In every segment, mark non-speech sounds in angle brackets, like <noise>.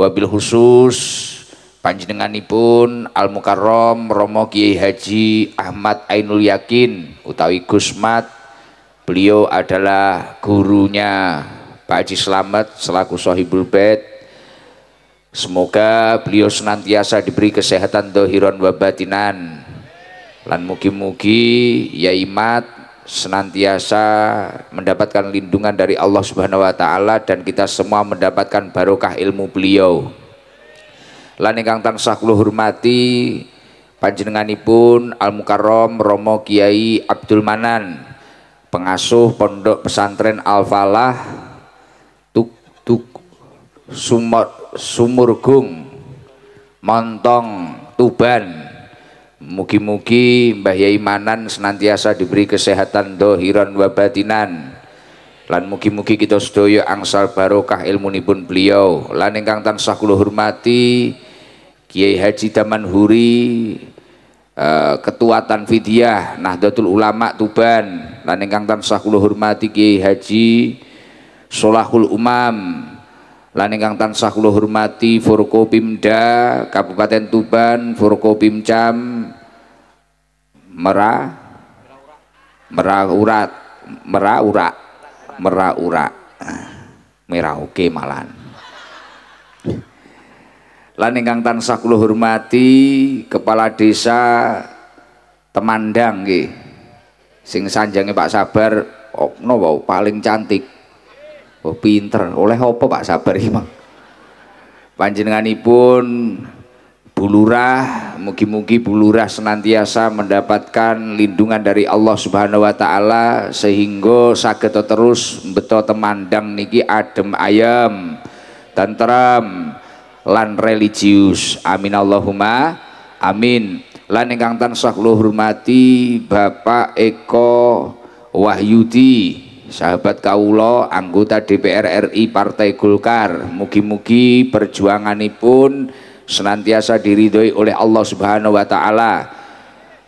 wabil khusus panjenenganipun Al Mukarrom Romo Kiai Haji Ahmad Ainul Yakin utawi Gusmat beliau adalah gurunya Pak Haji Slamet selaku Sohibul Bait semoga beliau senantiasa diberi kesehatan dohiron wabatinan lan mugi-mugi Yaimat senantiasa mendapatkan lindungan dari Allah Subhanahu wa taala dan kita semua mendapatkan barokah ilmu beliau. Lan ingkang tansah kula hormati panjenenganipun Al Mukarrom Romo Kiai Abdul Manan, pengasuh Pondok Pesantren Al Falah Tuk Tuk Sumur Sumurgung Montong Tuban Mugi-mugi Mbah Yai Manan senantiasa diberi kesehatan dohiran wa batinan. Lan mugi-mugi kita sedaya angsal barokah ilmu nipun beliau. Lan ingkang tansah kula hormati Kiai Haji Damanhuri Huri eh, Ketua Tanfidiyah Nahdlatul Ulama Tuban. Lan ingkang tansah kula hormati Kiai Haji Solahul Umam lan ingkang tansah kula hormati Forkopimda Kabupaten Tuban Forkopimcam Merah Merah Merah Urat, Merah Urat, oke okay, malan lan ingkang tansah kula hormati Kepala Desa Temandang nggih sing sanjange Pak Sabar okno oh, wow, paling cantik Oh, pinter. Oleh apa Pak Sabar iki, Mang? Panjenenganipun Bulurah, mugi-mugi Bulurah senantiasa mendapatkan lindungan dari Allah Subhanahu wa taala sehingga saged terus beto temandang niki adem ayam, tentrem lan religius. Amin Allahumma amin. Lan ingkang tansah kula hormati Bapak Eko Wahyudi sahabat kaulo anggota DPR RI Partai Golkar mugi-mugi perjuangan pun senantiasa diridhoi oleh Allah Subhanahu wa taala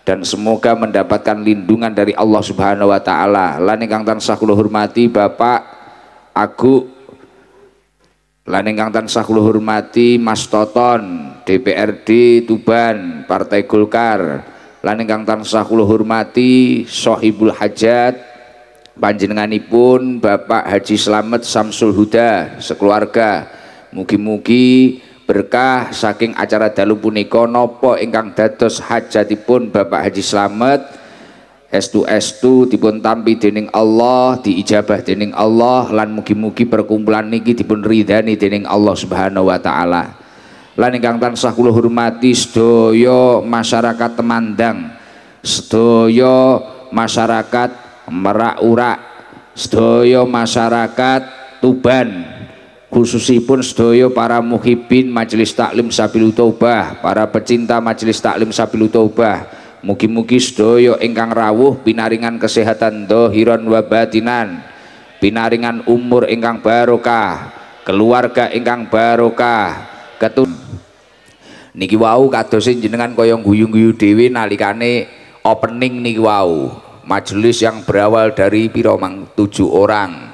dan semoga mendapatkan lindungan dari Allah Subhanahu wa taala. Lan tansah hormati Bapak Agu lani ingkang tansah hormati Mas Toton DPRD Tuban Partai Golkar. lani ingkang tansah hormati Sohibul Hajat panjenenganipun Bapak Haji Slamet Samsul Huda sekeluarga mugi-mugi berkah saking acara dalu punika nopo ingkang dados hajatipun Bapak Haji Slamet estu estu dipun tampi dening Allah diijabah dening Allah lan mugi-mugi perkumpulan niki dipun ridhani dening Allah Subhanahu wa taala lan ingkang tansah kula hormati sedaya masyarakat Temandang sedaya masyarakat merak-urak sedaya masyarakat Tuban khususipun sedaya para muhibin majelis taklim Sabilu Taubah para pecinta majelis taklim Sabilu Taubah mugi-mugi sedaya ingkang rawuh pinaringan kesehatan dohiron wabatinan batinan pinaringan umur ingkang barokah keluarga ingkang barokah ketun niki wau kadosin jenengan kaya guyu-guyu dhewe nalikane opening niki wau majelis yang berawal dari piro mang tujuh orang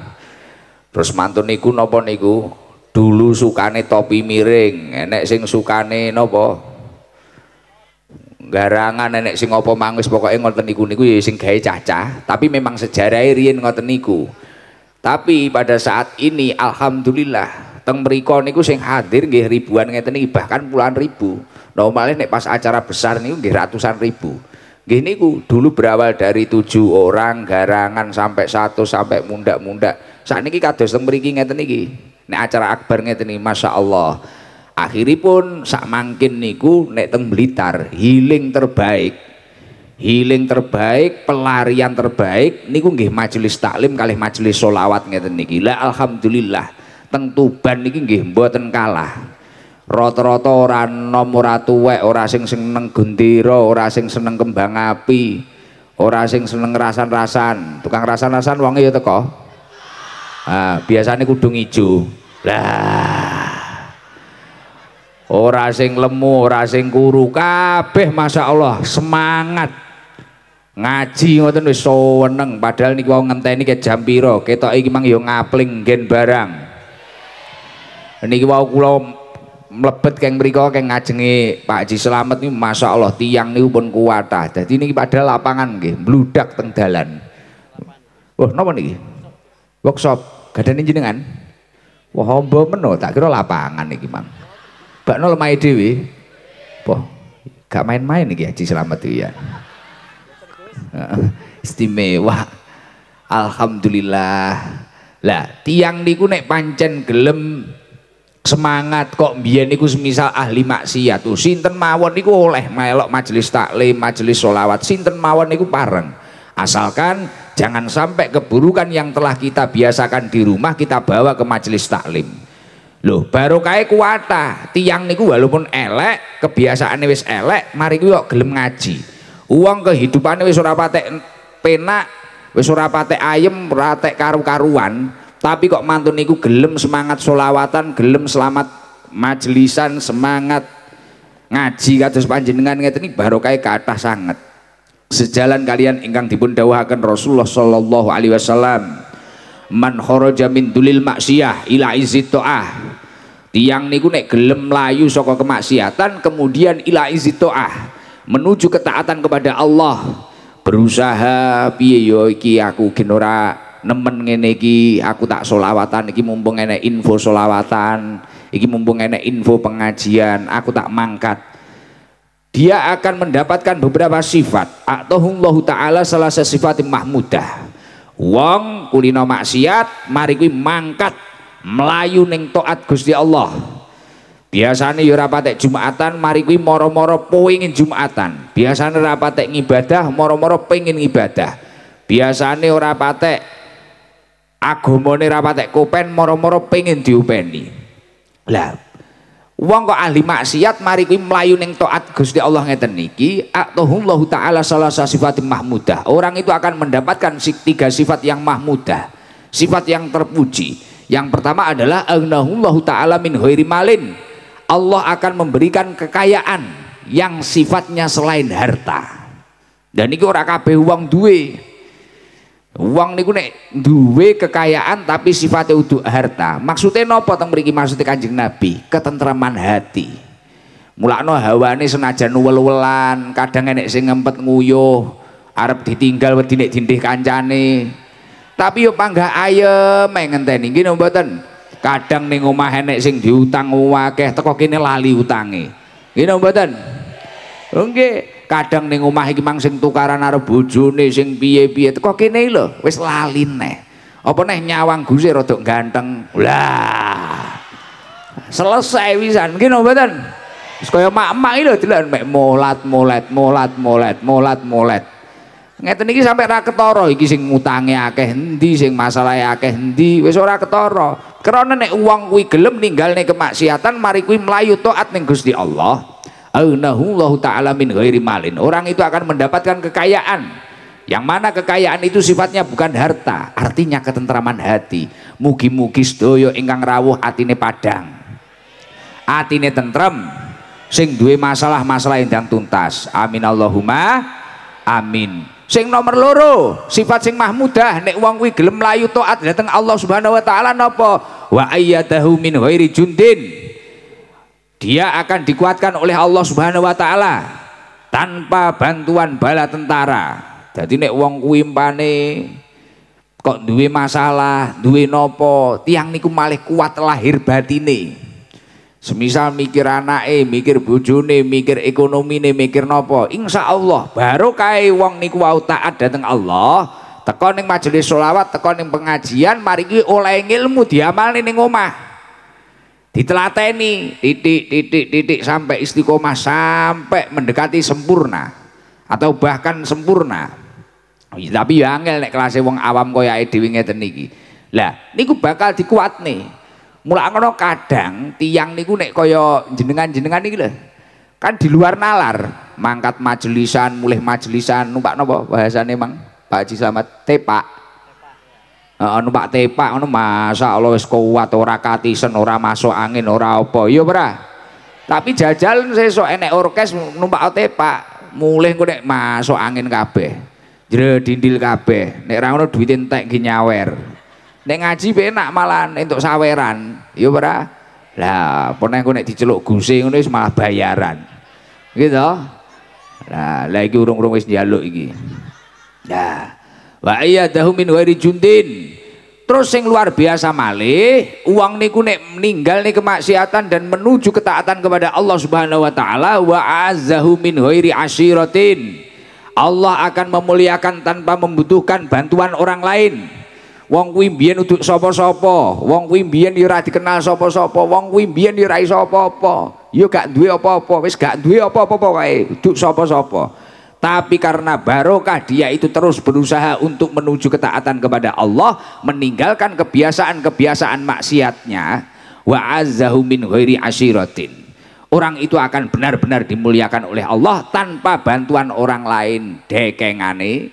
terus mantu niku nopo niku dulu sukane topi miring enek sing sukane nopo garangan enek sing opo mangis pokoknya ngonten niku niku ya sing gaya caca tapi memang sejarah e riyen ngonten niku tapi pada saat ini alhamdulillah teng mriko niku sing hadir nggih ribuan ngeten iki bahkan puluhan ribu normalnya nah, nek pas acara besar niku nggih ratusan ribu gini ku dulu berawal dari tujuh orang garangan sampai satu sampai mundak-mundak saat ini kita teng beri ngeten ini nek acara akbar ngeten ini Masya Allah akhiripun sak mangkin niku nek teng Blitar healing terbaik healing terbaik, pelarian terbaik niku nggih majelis taklim kali majelis solawat ngeten niki. La alhamdulillah tentu ban niki nggih mboten kalah rata-rata ora ora tuwek ora sing seneng gendera ora sing seneng kembang api ora sing seneng rasan-rasan tukang rasan-rasan wonge ya teko ah biasane kudu ijo lah ora sing lemu ora sing kuru kabeh Allah semangat ngaji ngoten wis seneng padahal niku wau ngenteni ke jam pira ketok iki mang ngapling gen barang niki wau kula mlebet keng mriku keng ngajengi Pak Haji Slamet niku Allah tiang niku pun kuatah. Dadi niki padahal lapangan nggih, bludak teng dalan. Wah, napa niki? Workshop gadane jenengan? Wah, hamba meno, tak kira lapangan iki, Mang. Bakno lemahe dhewe. Wah, gak main-main iki Haji Slamet iki ya. Istimewa. Alhamdulillah. Lah, tiang niku nek pancen gelem semangat kok mbiyen iku semisal ahli maksiat tuh sinten mawon niku oleh melok majelis taklim majelis solawat sinten mawon niku pareng asalkan jangan sampai keburukan yang telah kita biasakan di rumah kita bawa ke majelis taklim loh baru kaya kuata tiang niku walaupun elek kebiasaan wis elek mari kita gelem ngaji uang kehidupan wis ora patek penak wis ora patek ayem ratek karu-karuan tapi kok mantun niku gelem semangat solawatan gelem selamat majelisan semangat ngaji kados panjenengan ngeten iki barokah atas sangat. sejalan kalian ingkang dipun dawuhaken Rasulullah sallallahu alaihi wasallam man kharaja min dulil maksiyah ila izi ah. tiang niku nek gelem layu saka kemaksiatan kemudian ila izi ah. menuju ketaatan kepada Allah berusaha piye yo iki aku genora nemen ngene iki aku tak solawatan iki mumpung enek info solawatan iki mumpung enek info pengajian aku tak mangkat dia akan mendapatkan beberapa sifat atauhullahu ta'ala salah sesifat mahmudah wong kulino maksiat mari kuwi mangkat melayu ning toat Gusti Allah biasanya yura patek Jumatan mari kuwi moro-moro poingin Jumatan biasanya rapatek ngibadah moro-moro pengen ngibadah biasanya ora patek agamane ra patek kopen moro-moro pengen diopeni lah Wong kok ahli maksiat mari kuwi mlayu ning taat Gusti Allah ngeten niki, atahullahu taala salah sifat mahmudah. Orang itu akan mendapatkan tiga sifat yang mahmudah, sifat yang terpuji. Yang pertama adalah agnahullahu taala min ghairi malin. Allah akan memberikan kekayaan yang sifatnya selain harta. Dan ini orang kabeh uang duit Wong niku nek duwe kekayaan tapi sifatnya udu harta. Maksudnya nopo teng mriki maksudnya Kanjeng Nabi? Ketentraman hati. Mulakno hawane senajan uwel welan kadang enek sing ngempet nguyuh, arep ditinggal wedi nek dindih kancane. Tapi yo pangga ayem eh, ngenteni. Nggih mboten? Kadang ning omah enek sing diutang akeh, teko kene lali utange. Nggih mboten? Nggih kadang ning omah iki mang sing tukaran arep bojone sing piye-piye teko kene lho wis lali neh apa neh nyawang guse rada ganteng lah selesai wisan gino napa mboten wis kaya mak-mak iki lho delan mek molat molat molat molat molat molat ngeten iki sampe ra ketara iki sing ngutange akeh endi sing masalahe akeh endi wis ora ketara karena nek uang kuwi gelem neng kemaksiatan mari kuwi mlayu taat ning Gusti Allah ta'ala min malin orang itu akan mendapatkan kekayaan yang mana kekayaan itu sifatnya bukan harta artinya ketentraman hati mugi-mugi sedaya ingkang rawuh atine padang atine tentrem sing duwe masalah-masalah yang tuntas amin Allahumma amin sing nomor loro sifat sing mahmudah nek wong kuwi gelem layu taat dhateng Allah Subhanahu wa taala napa wa ayyadahu min ghairi jundin dia akan dikuatkan oleh Allah Subhanahu wa taala tanpa bantuan bala tentara. Jadi nek wong kuwi mpane kok duwe masalah, duwe nopo, tiang niku malih kuat lahir batine. Semisal mikir anake, mikir bojone, mikir ekonomine, mikir nopo, insya Allah baru kae wong niku wau taat dateng Allah, teko ning majelis sholawat, teko ning pengajian, mari ki oleh ilmu diamalne ning omah ditelateni titik titik titik sampai istiqomah sampai mendekati sempurna atau bahkan sempurna oh iya, tapi ya angel nek kelasnya wong awam kaya dhewe ngeten iki lah niku bakal dikuat nih mulai ngono kadang tiang niku nek koyo jenengan-jenengan nih gila kan di luar nalar mangkat majelisan mulai majelisan numpak nopo nih mang Pak Haji tepak Eh, anu Pak Tepak ngono masa Allah wis kuat ora katisen ora masuk angin ora apa yo iya, ora tapi jajal sesuk enek orkes numpak Tepak mulih engko nek masuk angin kabeh jre dindil kabeh nek ra ngono duwit entek ge nyawer nek ngaji penak malah entuk saweran yo iya, ora lah pernah engko nek diceluk guse ngono wis malah bayaran gitu lah lagi urung-urung wis njaluk iki. Nah, wa ayyadahu min ghairi jundin terus yang luar biasa malih uang niku nek meninggal nih kemaksiatan dan menuju ketaatan kepada Allah Subhanahu wa taala wa azahu min ghairi asyiratin Allah akan memuliakan tanpa membutuhkan bantuan orang lain wong kuwi untuk sopo-sopo, wong kuwi biyen dikenal sopo-sopo wong kuwi biyen ora iso apa gak duwe apa-apa wis gak duwe apa-apa pokoke uduk sopo-sopo tapi karena barokah dia itu terus berusaha untuk menuju ketaatan kepada Allah meninggalkan kebiasaan-kebiasaan maksiatnya wa azzahu min ghairi ashiratin orang itu akan benar-benar dimuliakan oleh Allah tanpa bantuan orang lain dekengane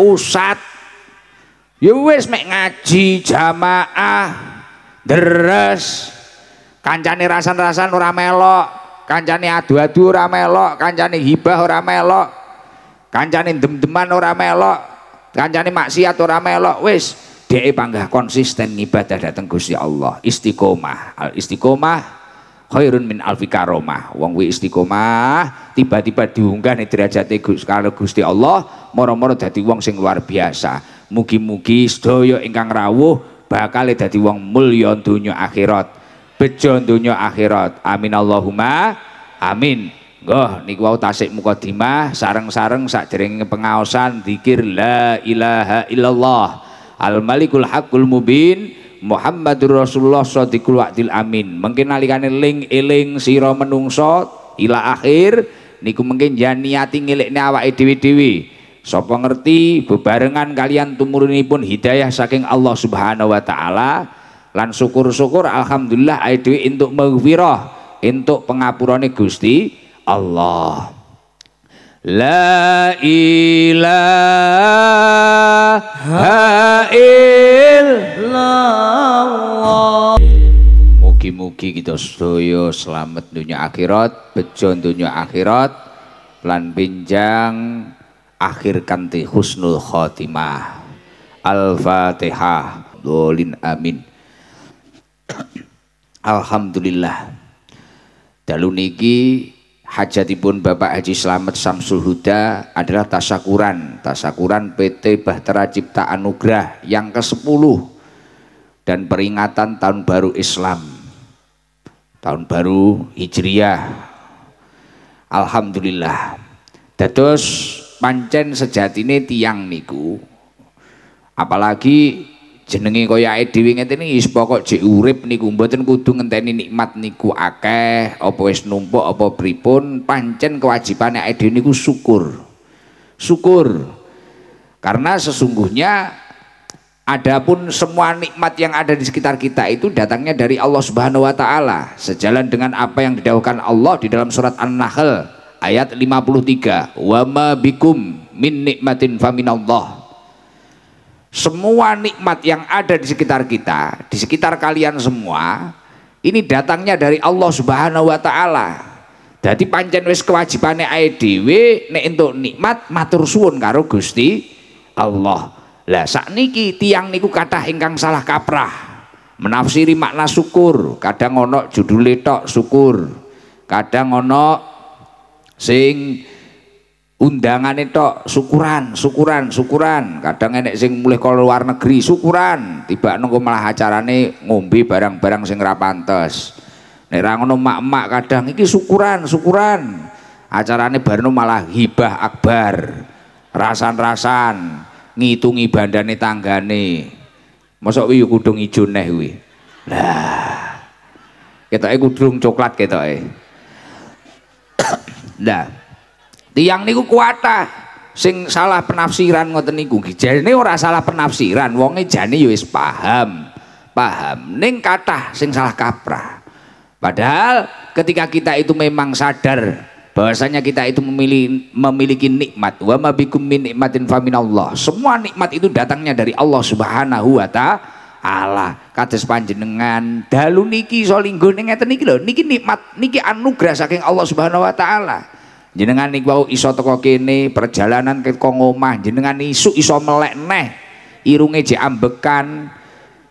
usat ya wis mek ngaji jamaah deres kancane rasan-rasan ora melok kancane adu-adu ora melok kancane hibah ora melok kancane dem-deman ora melok kancane maksiat ora melok wis dhek panggah konsisten ibadah dateng Gusti Allah istiqomah al istiqomah khairun min alfi karomah wong wi istiqomah tiba-tiba diunggah nih derajatnya kalau Gusti Allah moro-moro dadi wong sing luar biasa mugi-mugi sedaya ingkang rawuh bakal dadi wong mulya donya akhirat bejo dunia akhirat amin Allahumma amin Goh niku wau tasik sarang sareng-sareng sakderenge pengaosan dikir la ilaha illallah Al Malikul Haqqul Mubin Muhammadur Rasulullah sadiqul Wa'dil Amin. Mungkin nalikane ling iling siro menungso ila akhir niku mungkin ya niati ngelekne awake idwi. dhewe Sapa ngerti bebarengan kalian tumurunipun hidayah saking Allah Subhanahu wa taala lan syukur-syukur alhamdulillah ae dhewe entuk maghfirah entuk pengapurane Gusti Allah La ilaha illallah Mugi-mugi kita sedaya selamat dunia akhirat, bejo dunia akhirat, lan pinjang akhir kanthi husnul khotimah. Al-Fatihah. Dolin amin. <coughs> Alhamdulillah. Dalu niki hajatipun Bapak Haji Slamet Samsul Huda adalah tasakuran, tasakuran PT Bahtera Cipta Anugrah yang ke-10 dan peringatan tahun baru Islam. Tahun baru Hijriah. Alhamdulillah. Dados pancen ini tiang niku apalagi jenenge kaya ae dhewe ngene iki pokok jek urip niku mboten kudu ngenteni nikmat niku akeh apa wis numpuk apa pripun pancen kewajiban ae dhewe niku syukur syukur karena sesungguhnya adapun semua nikmat yang ada di sekitar kita itu datangnya dari Allah Subhanahu wa taala sejalan dengan apa yang didakwakan Allah di dalam surat An-Nahl ayat 53 wa ma bikum min nikmatin faminallah semua nikmat yang ada di sekitar kita, di sekitar kalian semua, ini datangnya dari Allah Subhanahu wa taala. Jadi pancen wis kewajibane ae dhewe nek entuk nikmat matur suwun karo Gusti Allah. Lah sakniki tiang niku kata ingkang salah kaprah. Menafsiri makna syukur, kadang ono judule tok syukur. Kadang ono sing undangan itu syukuran syukuran syukuran kadang enek sing mulai kalau luar negeri syukuran tiba nunggu malah acarane ngombe barang-barang sing rapantes nek ra mak-mak kadang iki syukuran syukuran nih baru malah hibah akbar rasan-rasan ngitungi bandane tanggane Masuk wiyu kudung ijo neh wi. lah ikut kudung coklat kita eh. lah tiang niku kuata sing salah penafsiran ngoten niku jane ora salah penafsiran wonge jane ya paham paham ning kata sing salah kaprah padahal ketika kita itu memang sadar bahwasanya kita itu memilih, memiliki nikmat wa ma bikum min nikmatin faminallah semua nikmat itu datangnya dari Allah Subhanahu wa taala kados panjenengan dalu niki salinggo ning ngeten niki lho niki nikmat niki anugerah saking Allah Subhanahu wa taala jenengan niku wau iso teko kene perjalanan ke omah jenengan isu iso melek neh irunge jek ambekan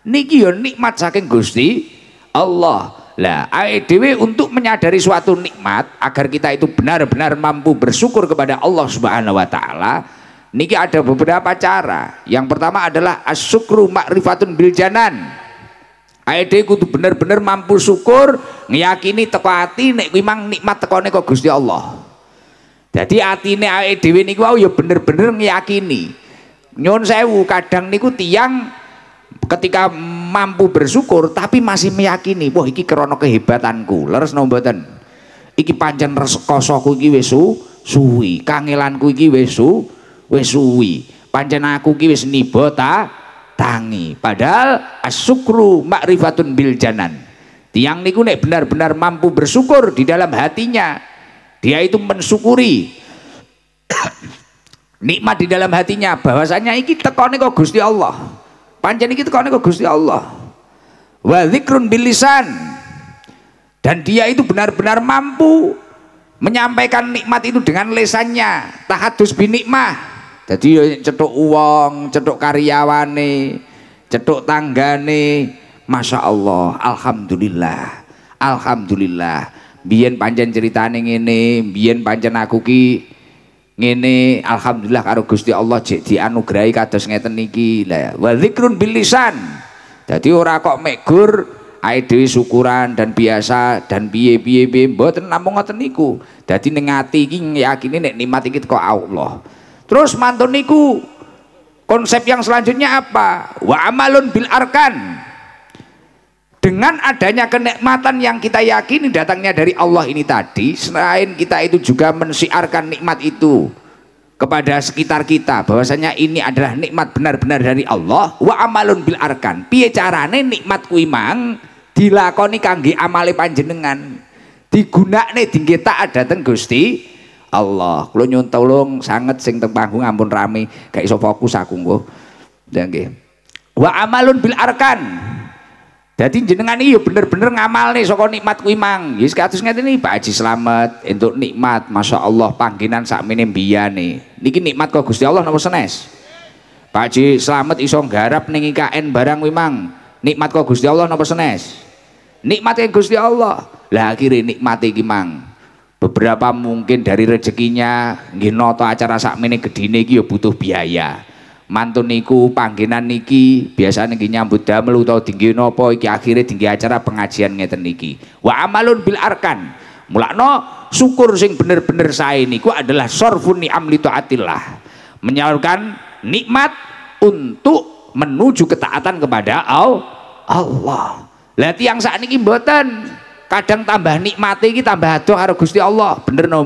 niki yo nikmat saking Gusti Allah lah Aidw untuk menyadari suatu nikmat agar kita itu benar-benar mampu bersyukur kepada Allah Subhanahu wa taala niki ada beberapa cara yang pertama adalah asyukru ma'rifatun bil janan Aede kudu bener-bener mampu syukur ngiyakini teko ati nek memang nikmat tekone kok Gusti Allah jadi atine awake dhewe niku wau ya bener-bener ngiyakini. Nyun sewu, kadang niku tiang ketika mampu bersyukur tapi masih meyakini, wah iki krana kehebatanku. Leres no mboten? Iki pancen rekosoku iki wis suwi, kangelanku iki wis wis suwi. Pancen aku iki wis niba ta tangi. Padahal asyukru makrifatun bil janan. Tiang niku nek benar-benar mampu bersyukur di dalam hatinya, dia itu mensyukuri nikmat di dalam hatinya bahwasanya iki tekone kok Gusti Allah. Pancen iki tekone kok Gusti Allah. Wa dzikrun bilisan. Dan dia itu benar-benar mampu menyampaikan nikmat itu dengan lesannya. Tahadus binikmah. Jadi ya cetuk uang, cetuk karyawane, cetuk tanggane. Masya Allah, Alhamdulillah, Alhamdulillah biyen pancen ceritane ngene biyen pancen aku ki ngene alhamdulillah karo Gusti Allah jek dianugerahi kados ngeten niki la wa zikrun bil lisan dadi ora kok megur ae dhewe syukuran dan biasa dan piye-piye piye mboten namung ngoten niku dadi ning ati iki yakine nek nikmat iki teko Allah terus mantun niku konsep yang selanjutnya apa wa amalun bil arkan dengan adanya kenikmatan yang kita yakini datangnya dari Allah ini tadi selain kita itu juga mensiarkan nikmat itu kepada sekitar kita bahwasanya ini adalah nikmat benar-benar dari Allah wa amalun bil arkan piye carane nikmat ku imang dilakoni kangge amale panjenengan digunakne dingge tak ada teng Gusti Allah kula nyuwun tolong sanget sing teng panggung ampun rame gak iso fokus aku nggo nggih wa amalun bil arkan jadi jenengan iyo bener-bener ngamal nih soko nikmat kuimang ya Yes katus nih Pak Haji selamat untuk nikmat Masya Allah pangginan sakmene nih. Niki nikmat kok Gusti Allah nomor senes. Pak Haji selamat iso garap nih IKN barang wimang Nikmat kok Gusti Allah nomor senes. Nikmatnya Gusti Allah. Lah akhirnya nikmatnya gimang. Beberapa mungkin dari rezekinya nggih acara saat gedine iki butuh biaya mantun niku panggilan niki biasa niki nyambut damel utawa tinggi nopo iki akhirnya tinggi acara pengajian ngeten niki wa amalun bil arkan mulakno syukur sing bener-bener saya niku adalah sorfun amli taatillah menyalurkan nikmat untuk menuju ketaatan kepada Allah lah yang saat niki mboten kadang tambah nikmati iki tambah adoh harus Gusti Allah bener no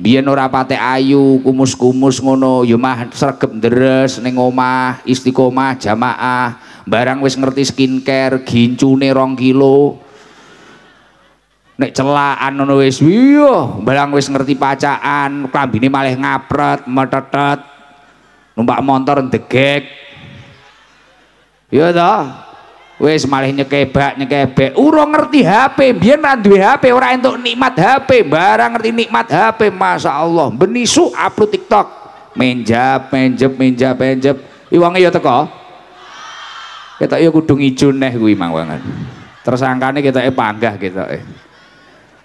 biyen ora patek ayu kumus-kumus ngono ya mah sregep deres ning omah istiqomah jamaah barang wis ngerti skincare gincune rong kilo nek celakan ngono wis iya barang wis ngerti pacaan klambine malah ngapret metetet numpak motor ndegek ya toh wes malih nyekebak nyekebek urung ngerti HP biar nanti HP orang untuk nikmat HP barang ngerti nikmat HP masa Allah benisu upload TikTok menjap menjep menjap menjep iwangi ya teko kita ya iyo kudu ngijun neh imang banget, tersangkane kita eh panggah kita eh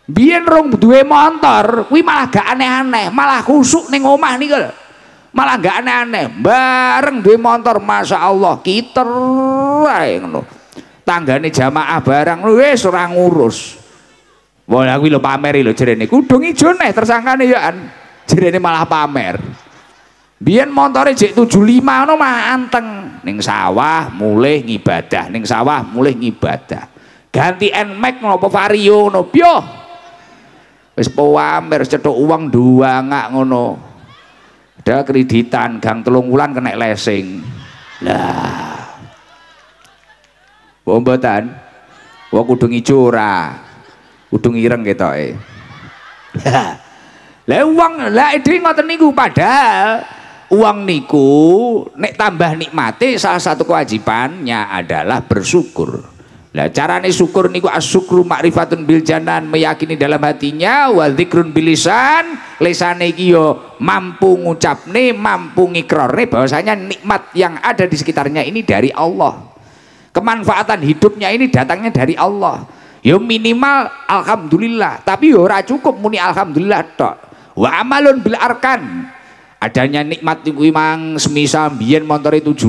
biar rong dua motor gue malah gak aneh-aneh malah khusuk ning omah gue malah gak aneh-aneh bareng dua motor masa Allah kita ngono tanggane jamaah barang wis ora ngurus Boleh aku lho pameri lho jerene kudung ijo neh nih ya an jerene malah pamer biyen montore jek 75 ngono mah anteng ning sawah mulih ngibadah ning sawah mulih ngibadah ganti NMAX e nopo vario ngono pyo wis pamer cetok uang dua ngak ngono ada kreditan gang telung wulan kena lesing lah Bombotan. Wah kudung curah, ijo ora. Kudung ireng ketoke. <laughs> Lah wong lah dhewe ngoten niku padahal uang niku nek tambah nikmati salah satu kewajibannya adalah bersyukur. Lah carane syukur niku asyukru makrifatun bil janan meyakini dalam hatinya wa dzikrun bilisan lesane iki yo mampu ngucapne mampu ngikrorne bahwasanya nikmat yang ada di sekitarnya ini dari Allah kemanfaatan hidupnya ini datangnya dari Allah ya minimal alhamdulillah tapi ya ora cukup muni alhamdulillah tok wa amalun bil arkan adanya nikmat itu imang semisal bian montore 75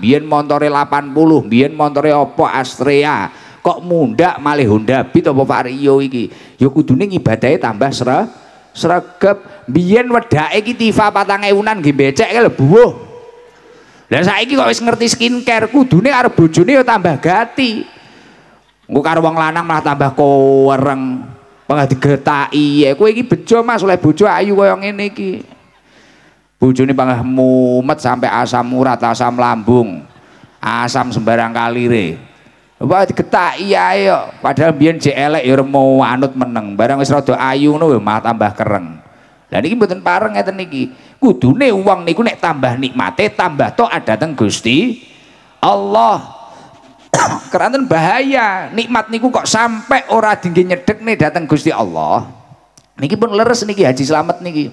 bian montore 80 bian montore opo Astrea kok muda malih Honda Beat apa Vario iki ya kudune ngibadahe tambah serah sregep bian wedake iki Tifa patang eunan nggih becek lho lah saiki kok wis ngerti skincare, kudune karo bojone ya tambah gati. Engko karo wong lanang malah tambah kowereng. Pengen digetaki. Ya kowe iki bejo Mas oleh bojo ayu koyo ngene iki. Bojone pangah mumet sampai asam urat, asam lambung. Asam sembarang kalire. Wah digetaki ae kok. Padahal biyen jek elek ya mau anut meneng. Barang wis rada ayu ngono ya malah tambah kereng. Lah niki mboten pareng ngeten niki kudune uang niku nek tambah nikmate tambah to ada teng Gusti Allah <coughs> keranten bahaya nikmat niku kok sampai ora dingin nyedek nih datang Gusti Allah niki pun leres niki haji selamat niki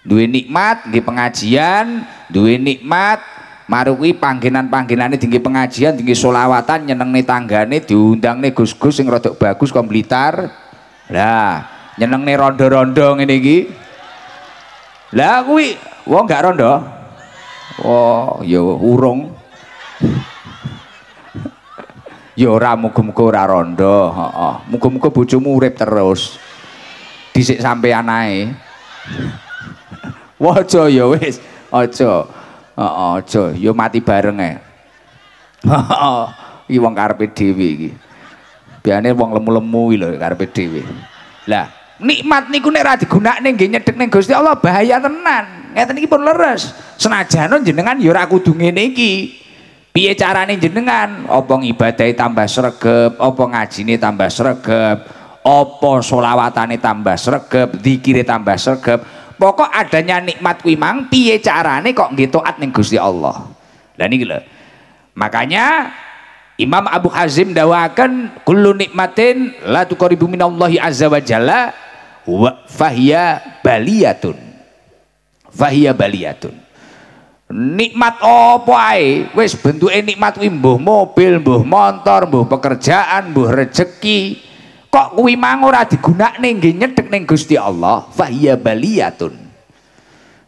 duwe nikmat di pengajian duwe nikmat panggilan panggilan ini tinggi pengajian tinggi solawatan nih tangga nyeneng nih diundang nih Gus-gus yang rotok bagus komplitar lah nyeneng nih rondo-rondo ini iki lah kuwi wong gak rondo wah ya urung ya ora muga-muga ora rondo heeh muga-muga bojomu urip terus dhisik sampean ae waja ya wis aja heeh aja ya mati bareng ae heeh iki wong karepe dhewe iki biane wong lemu-lemu iki lho karepe dhewe lah nikmat niku nek ra digunakne nggih nyedhek ning Gusti Allah bahaya tenan ngeten iki pun leres senajan jenengan ya ora kudu ngene iki piye carane jenengan apa ngibadahi tambah sregep apa ngajine tambah sregep apa solawatane tambah sregep dikiri tambah sregep pokok adanya nikmat kuwi mang piye carane kok nggih taat ning Gusti Allah lah niki lho makanya Imam Abu Hazim dawakan kullu nikmatin la tuqaribu minallahi azza wa jalla fahya baliyatun fahya baliyatun nikmat apa ae wis bentuke nikmat kuwi mbuh mobil mbuh motor mbuh pekerjaan mbuh rezeki, kok kuwi mang ora digunakne nggih nyedhek ning Gusti Allah fahya baliyatun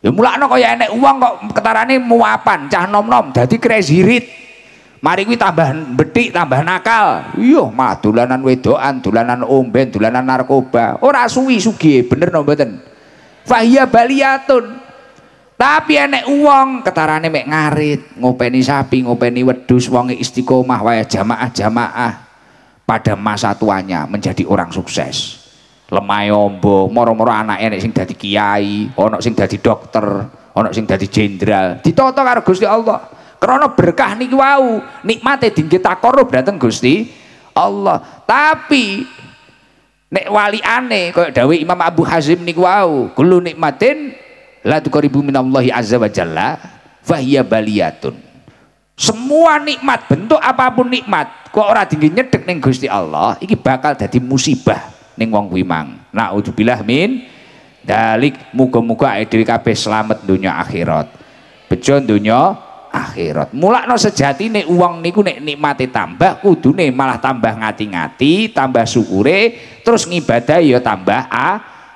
ya mulakno kaya enek uang kok ketarane muapan cah nom-nom dadi crazy rich mari kita tambah betik tambah nakal iya mah tulanan wedoan, tulanan omben tulanan narkoba ora suwi sugi, bener no mboten fahiya baliyatun tapi enek uang ketarane mek ngarit ngopeni sapi ngopeni wedus wangi istiqomah waya jamaah-jamaah pada masa tuanya menjadi orang sukses lemah ombo moro-moro anak enek sing dadi kiai onok sing dadi dokter onok sing dadi jenderal ditoto karo Gusti Allah Krono berkah niki wau, nikmate tak korup dateng Gusti Allah. Tapi nek wali aneh kaya dawuh Imam Abu Hazim niku wau, kullu nikmatin la tuqribu minallahi azza wa jalla fahiya baliyatun. Semua nikmat bentuk apapun nikmat kok ora tingginya nyedek ning Gusti Allah, iki bakal jadi musibah ning wong kuwi mang. Nauzubillah min dalik muga-muga dhewe kabeh slamet donya akhirat. Bejo donya akhirat. Mulakno sejatine uang niku nek nikmati tambah nih malah tambah ngati-ngati, tambah syukure, terus ngibadah ya tambah a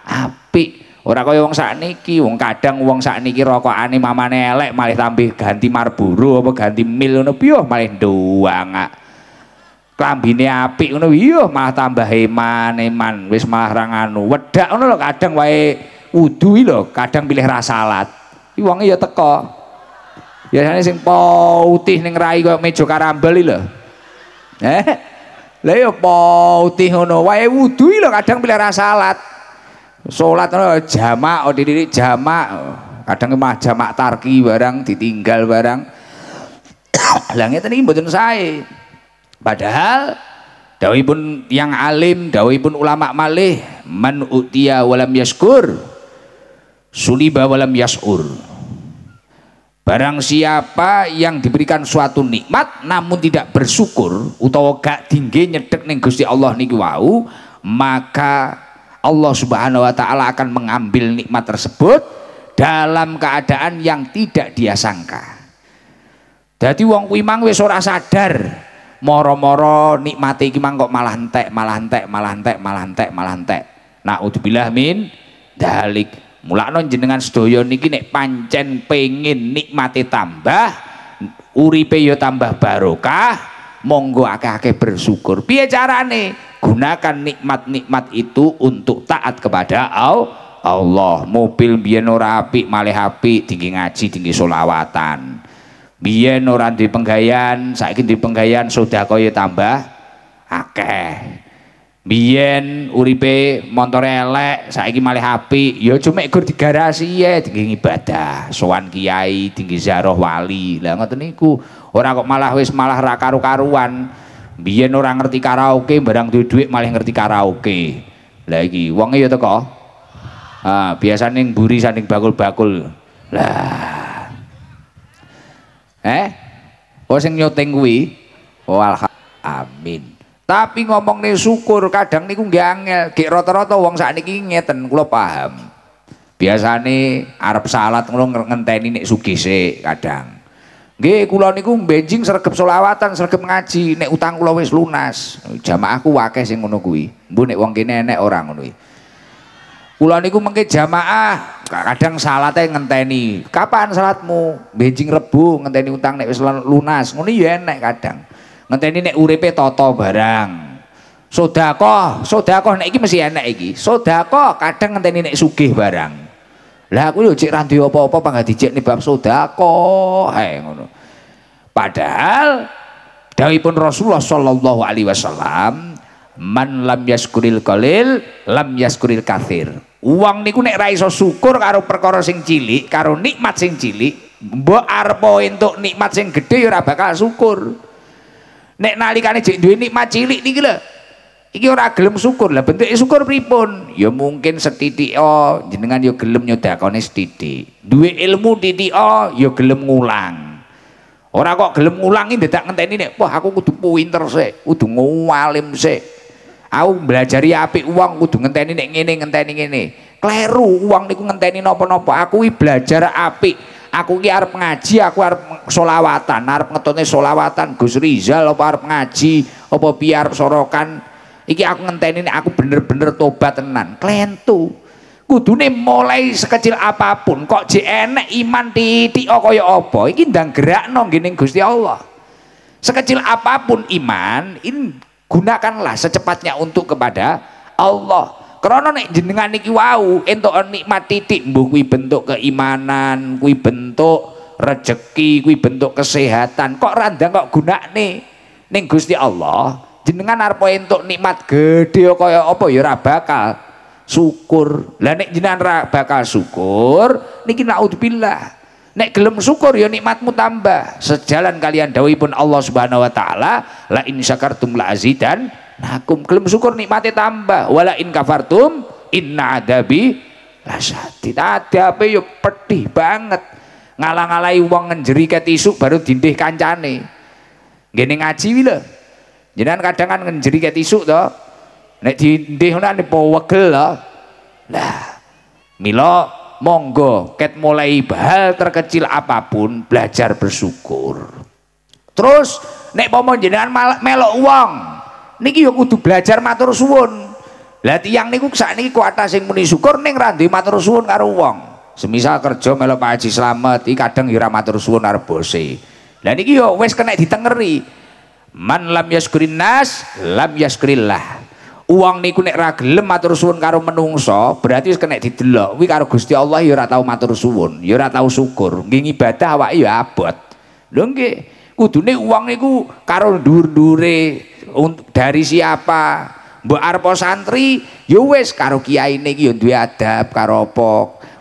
apik. Ora kaya wong sakniki, wong kadang wong sakniki rokokane mama nelek, malah tambah ganti marburu, apa ganti mil ngono piye malah doang. Klambine apik ngono iya malah tambah eman-eman, wis malah ra nganu. Wedak ngono lho kadang wae wudu lho, kadang pilih rasalat. wong ya teko biasanya sing putih ning rai koyo meja karambel lho eh lha iya, yo putih ngono wae wudu lho kadang rasa salat salat ngono jamak oh dididik jamak kadang mah jamak tarki barang ditinggal barang <coughs> Langit ngeten iki mboten sae padahal pun yang alim pun ulama malih man utia walam yaskur suliba walam yasur Barang siapa yang diberikan suatu nikmat namun tidak bersyukur utawa gak tingginya nyedek ning Gusti Allah niki wau, maka Allah Subhanahu wa taala akan mengambil nikmat tersebut dalam keadaan yang tidak dia sangka. Jadi wong kuwi mang wis ora sadar moro-moro nikmati iki mang kok malah entek, malah entek, malah entek, malah entek, malah entek. Nah bilah min dalik mulakno jenengan sedaya niki nek pancen pengin nikmati tambah uripe yo ya tambah barokah monggo akeh-akeh bersyukur piye carane gunakan nikmat-nikmat itu untuk taat kepada Allah mobil biyen ora apik malih apik tinggi ngaji tinggi solawatan biyen ora di penggayan saiki penggayan sudah koye tambah akeh biyen uripe montore elek saiki malih api, ya cuma gur garasi ya tinggi ibadah sowan kiai tinggi ziaroh wali lah ngoten niku ora kok malah wis malah ra karu-karuan biyen ora ngerti karaoke barang duwe duit malah ngerti karaoke lah iki wonge ya teko ah biasane mburi saning bakul-bakul lah eh oh sing nyuting kuwi oh amin tapi ngomong nih syukur kadang nih nggak angel, kayak rata-rata uang saat niki ngeten, lo paham. Biasa nih Arab salat kulo ngenteni suki se kadang. Gue kulo nih gue benjing serkep solawatan, serkep ngaji, nih utang kula wes lunas. aku wakeh sing ngono gue, bu nih wong gini orang orang ngono nih nih gue jamaah, kadang salatnya ngenteni. Kapan salatmu? Benjing rebu ngenteni utang nih wes lunas. Ngono ya nih kadang ngenteni nek uripe toto barang Sodako, sodako nek iki mesti enak iki. Sodako kadang ngenteni nek sugih barang. Lah aku yo cek ra duwe apa-apa pangga dijekne bab sodako, ae ngono. Padahal dawuhipun Rasulullah sallallahu alaihi wasallam, man lam yaskuril qalil, lam yaskuril kathir. Uang niku nek ra syukur karo perkara sing cilik, karo nikmat sing cilik, mbok poin untuk nikmat sing gedhe ora bakal syukur nek nalikane jek duwe nikmat cilik niki lho iki ora gelem syukur lah bentuk e syukur pripun ya mungkin setitik oh jenengan ya gelem nyodakone setitik duwe ilmu titik oh ya gelem ngulang ora kok gelem ngulangi dadak ngenteni nek wah aku kudu pinter sik kudu ngualim sik aku belajari api uang kudu ngenteni nek ngene ngenteni ngene kleru uang niku ngenteni nopo-nopo. aku belajar api aku ki arep ngaji aku arep solawatan arep ngetone solawatan Gus Rizal apa arep ngaji apa biar sorokan iki aku ngenteni aku bener-bener tobat tenan klentu kudune mulai sekecil apapun kok jene iman titik kaya apa iki ndang gerakno nggene Gusti Allah sekecil apapun iman ini gunakanlah secepatnya untuk kepada Allah Krono nek jenengan niki wau entuk nikmat titik mbuh kuwi bentuk keimanan, kuwi bentuk rejeki, kuwi bentuk kesehatan. Kok randang kok gunakne ning Gusti Allah. Jenengan arep entuk nikmat gede kaya apa ya ora bakal syukur. Lah nek jenengan ora bakal syukur, niki naudzubillah. Nek gelem syukur ya nikmatmu tambah. Sejalan kalian dawuhipun Allah Subhanahu wa taala, la in syakartum la azidan nakum nah, kelem syukur nikmati tambah wala in kafartum inna adabi tadi nah, apa yo pedih banget ngalang ngalai uang ngejeri ke tisu baru dindih kancane gini ngaji wila jenan kadang kan ngejeri ke tisu to nek dindih ora kan nipo wegel lah lah milo monggo ket mulai hal terkecil apapun belajar bersyukur terus nek pomo jenengan melok uang niki yo kudu belajar matur suwun lah tiang niku niki ku atas sing muni syukur ning ra matur suwun karo wong semisal kerja melok Pak Haji Slamet iki kadang yo matur suwun karo bose lah niki yo wis kena ditengeri man lam yaskurin nas lam lah uang niku nek ra gelem matur suwun karo menungso berarti wis kena didelok kuwi karo Gusti Allah yura ora tau matur suwun yura tau syukur nggih ibadah awake iya abot lho nggih kudune uang niku karo dhuwur-dhuwure untuk dari siapa Mbak Arpo santri yowes ya karo kiai ini yang dua adab karo apa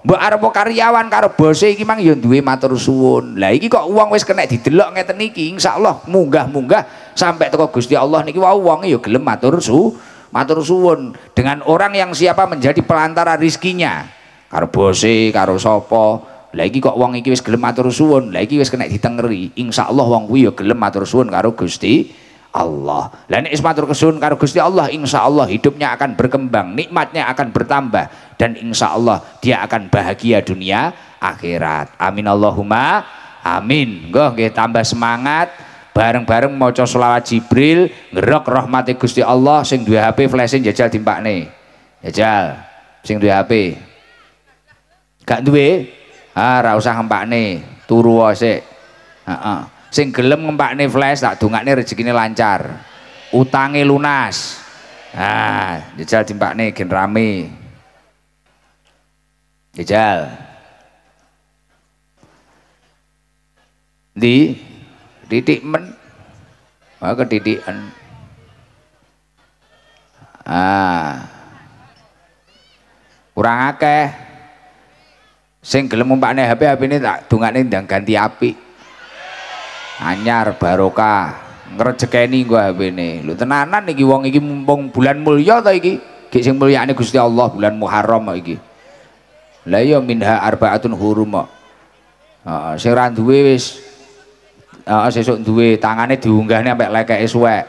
Mbak Arpo karyawan karo bose ini mang yang dua matur suun lah ini kok uang wes kena didelok ngeten insya Allah munggah-munggah sampai toko Gusti Allah niki wah uangnya ya gelem matur su matur suun dengan orang yang siapa menjadi pelantara rizkinya karo bose karo sopo lah kok uang iki wis gelem matur suwun lah wis kena ditengeri insyaallah wong kuwi ya gelem matur suwun karo Gusti Allah. Lain ismatur kesun karo Gusti Allah, insya Allah hidupnya akan berkembang, nikmatnya akan bertambah dan insya Allah dia akan bahagia dunia akhirat. Amin Allahumma amin. Gue nggih tambah semangat bareng-bareng mau maca selawat Jibril, ngerok rahmati Gusti Allah sing dua HP flashing jajal nih, Jajal sing dua HP. Gak duwe? Ah, rausah usah nih, turu Uh -uh sing gelem ngempakne flash tak dongakne rezekine lancar utangi lunas ah jejal timpakne gen rame jejal di titik men oh, titik ketidikan ah kurang akeh sing gelem umpakne HP HP ini tak dungane ndang ganti api anyar barokah ngerjekeni gua HP-ne lu tenanan iki wong iki mumpung bulan Mulia ta iki gek sing ini Gusti Allah bulan Muharram iki Lah yo, iya, minha arbaatun hurum heeh sing ra duwe wis heeh sesuk duwe tangane diunggahne sampe lekeke suwek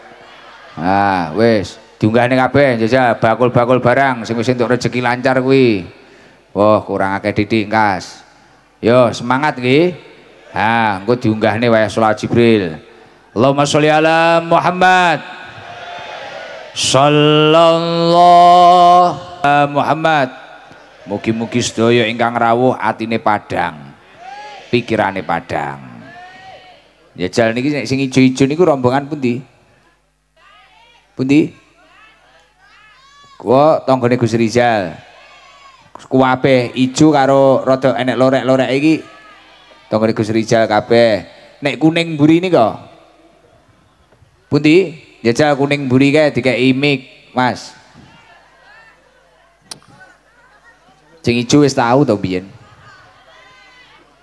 ah wis diunggahne kabeh jajal bakul-bakul barang sing wis entuk rezeki lancar kuwi wah kurang akeh didik yo semangat nggih ha engko diunggahne wayah salat Jibril Allahumma sholli ala Muhammad sallallahu Muhammad mugi-mugi sedaya ingkang rawuh atine padang. pikirane padhang jajal ya, niki sing ijo-ijo niku rombongan pundi pundi kuwi tanggane Gus Rizal kuwape ijo karo rada enek lorek-lorek iki tong Gus Rizal kabeh nek kuning buri kok pundi jajal ya kuning buri kayak tiga imik, Mas Cengi ijo tahu tau Bian,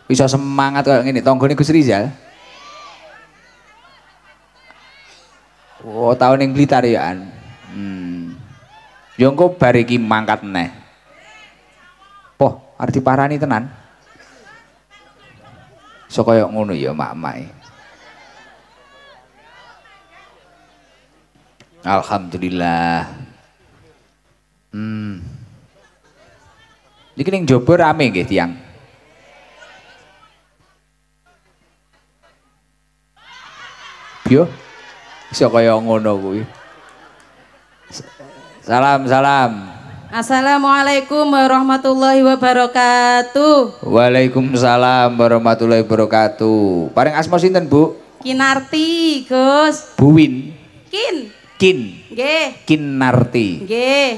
bisa semangat kayak gini tonggone Gus Rizal Oh, tahun yang Blitar ya an. Hmm. Jongko ya bariki mangkat neh. Poh, arti parani tenan so kaya ngono ya makmai. E. Alhamdulillah hmm ini ning jaba rame gitu tiang Yo, iso kaya ngono Salam salam. Assalamualaikum warahmatullahi wabarakatuh. Waalaikumsalam warahmatullahi wabarakatuh. Paling asma sinten, Bu? Kinarti, Gus. Buwin. Kin. Kin. Nggih. Kinarti. Nggih.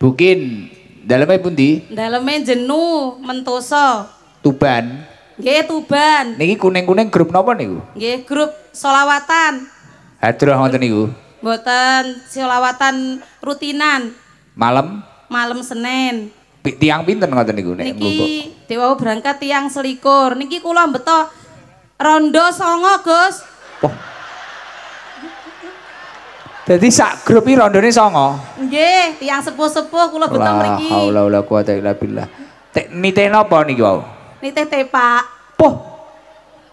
Bu Kin, daleme pundi? Daleme Jenu, Mentoso. Tuban. Nggih, Tuban. Niki kuning-kuning grup napa niku? Nggih, grup solawatan. Hadroh wonten niku. Mboten solawatan rutinan. Malam? malam Senin. tiang pinten nggak tadi nek Niki Dewa berangkat tiang selikur. Niki kula beto rondo songo, Gus. Wah. Jadi sak grup ini rondone songo. oke tiang sepuh-sepuh kula beto niki, La haula wala quwata illa billah. Tek nitih napa niki wau? Nitih tepak. Poh.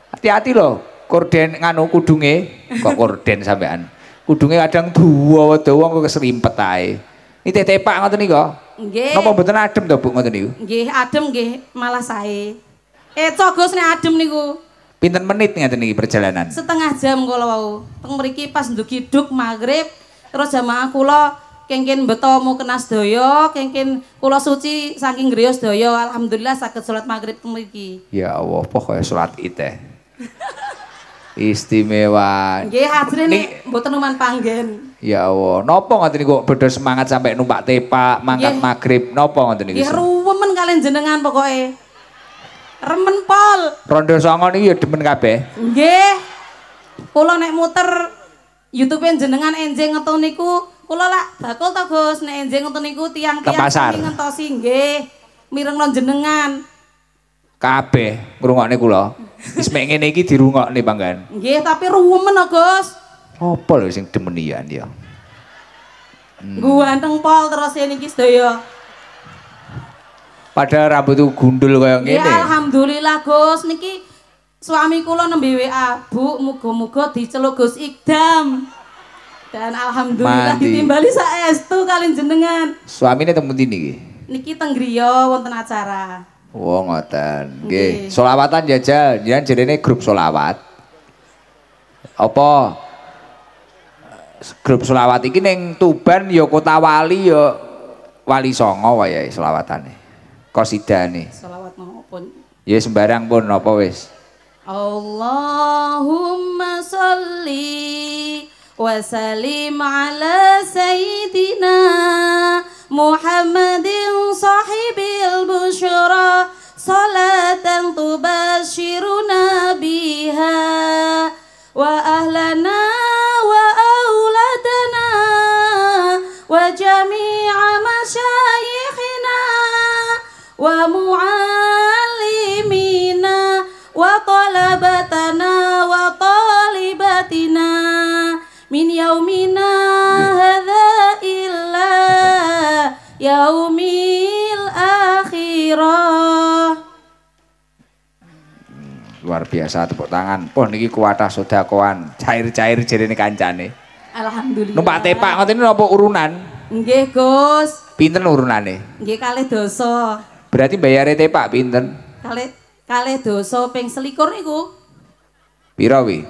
Hati-hati loh. Korden nganu kudunge kok korden sampean. Kudunge kadang dua dawa kok keserimpet ae. Nitih tepak ngoten nika? Nggih. Napa mboten adem to, Bu, ngoten niku? Nggih, adem nggih, malah sae. Eh, cogos adem adem niku. Pinten menit ngoten niki perjalanan? Setengah jam kula wau. Teng mriki pas ndugi duk magrib, terus jamaah kula kengkin beto mau kena sedaya, kengkin kula suci saking griya sedaya. Alhamdulillah sakit sholat maghrib teng Ya Allah, pokoknya sholat itu. <laughs> istimewa. Nggih hadirin nek mboten uman panggen. Ya Allah, nopo ngoten niku bedo semangat sampe numpak tepak mangkat magrib. Nopo ngoten niku? Ya ruwemen kalian jenengan pokoke. Remen pol. Ronde Songon niki ya demen kabeh. Nggih. Kula nek muter YouTube jenengan enjing ngeton niku kula lak bakul to Gus nek enjing ngeton niku tiang-tiang ngentosi nggih mirengno jenengan kabeh ngrungokne kula. Mm -hmm. Wis mek ngene iki dirungokne panggan. Nggih, tapi rumen to, Gus. Apa lho sing demenian ya? Hmm. Ganteng pol terus ini iki sedaya. Pada rambut gundul kaya ya, ngene. Ya alhamdulillah Gus niki suami kula nembe WA, Bu, muga-muga diceluk Gus Ikdam. Dan alhamdulillah Mandi. ditimbali saestu kalian jenengan. Suamine teng pundi niki? Niki teng griya wonten acara. Oh ngoten. Nggih, okay. solawatan jajal. Jenengan jenenge grup solawat. Apa grup solawat iki ning Tuban ya Kota Wali ya Wali Songo wae solawatane. Kosidane. Solawat maupun. pun. Ya sembarang pun apa wis. Allahumma sholli wa salim ala sayyidina محمد صاحب البشرى صلاة تبشرنا بها وأهلنا yaumil akhirah luar biasa tepuk tangan pun niki kuatah sodakoan cair-cair ini kancane alhamdulillah numpak tepak ini nopo urunan nggih Gus pinten urunane nggih kali dosa berarti bayar tepak pinten kali kali dosa ping selikur niku pirawi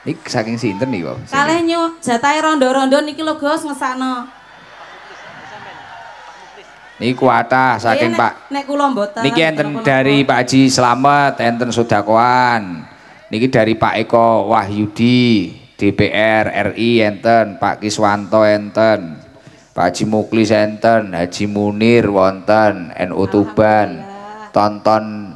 Ini saking sinten nih, Pak? Kalih nyu, jatahe rondo-rondo niki lho, Gus, ngesakno. Niku kuatah iya, saking Pak. Nek kula mboten. Niki enten dari Pak Haji Slamet, enten Sudakoan. Niki dari Pak Eko Wahyudi, DPR RI enten, Pak Kiswanto enten. Pak Haji Muklis enten, Haji Munir wonten, NU Tuban. Tonton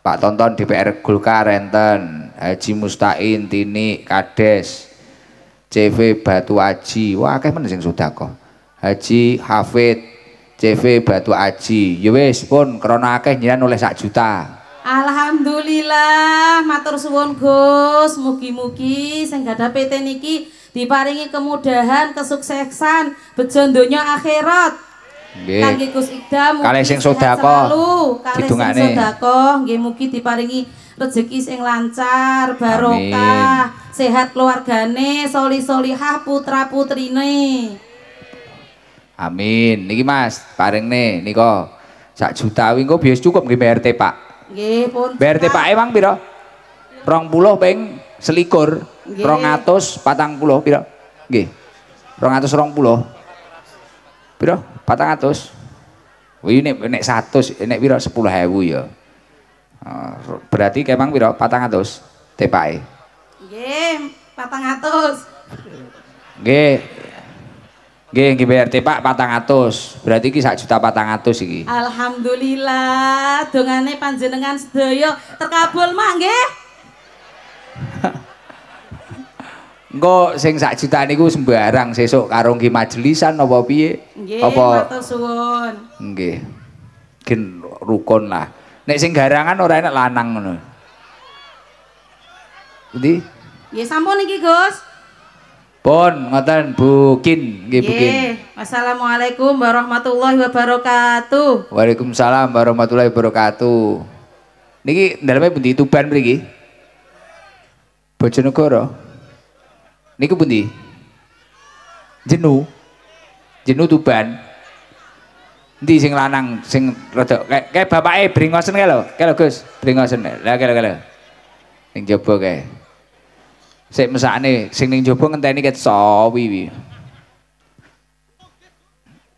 Pak Tonton DPR Golkar enten. Haji Mustain Tini Kades CV Batu Aji wah akeh men sing sedekah Haji Hafid CV Batu Aji ya pun krana akeh njenengan oleh sak juta Alhamdulillah matur suwun Gus mugi-mugi sing gada PT niki diparingi kemudahan kesuksesan bejo akhirat Nggih. Kangge Gus Idam kalih sing sedekah kalih sing sedekah mugi diparingi rezeki sing lancar, barokah, Amin. sehat keluargane, soli-solihah putra-putrine. Amin. Niki Mas, nih niko sak juta wingko bias cukup nggih BRT Pak. Nggih, BRT Pak emang rong 20 beng selikur. rong patang atas rong Nggih. Piro? patang atas Wih nek satu 100, nek sepuluh hebu ya. Ah, berarti kemang piro? tepai game patang atus Nggih. Geng, nggih bayar tepak atus. Berarti iki sak juta atus iki. Alhamdulillah, dongane panjenengan sedoyo terkabul, Mak, nggih. <laughs> Engko sing sak juta niku sembarang sesuk karo nggih majelisan apa piye? Nggih, matur suwun. Nggih. Gen rukun lah. Nek sing garangan ora enak lanang ngono. Endi? Nggih ya sampun iki, Gus. Pun ngoten Bukin nggih Bukin. assalamualaikum, warahmatullahi wabarakatuh. Waalaikumsalam warahmatullahi wabarakatuh. Niki dalamnya pundi Tuban mriki? Bojonegoro. Niku pundi? jenuh, jenuh Tuban di sing lanang sing rada kayak kayak bapak eh kae lo kalo lo Gus, bringosen. Lah kalo-kalo lo lho. Ning jaba si, masak nih sing ning jaba ini kayak sawi wi.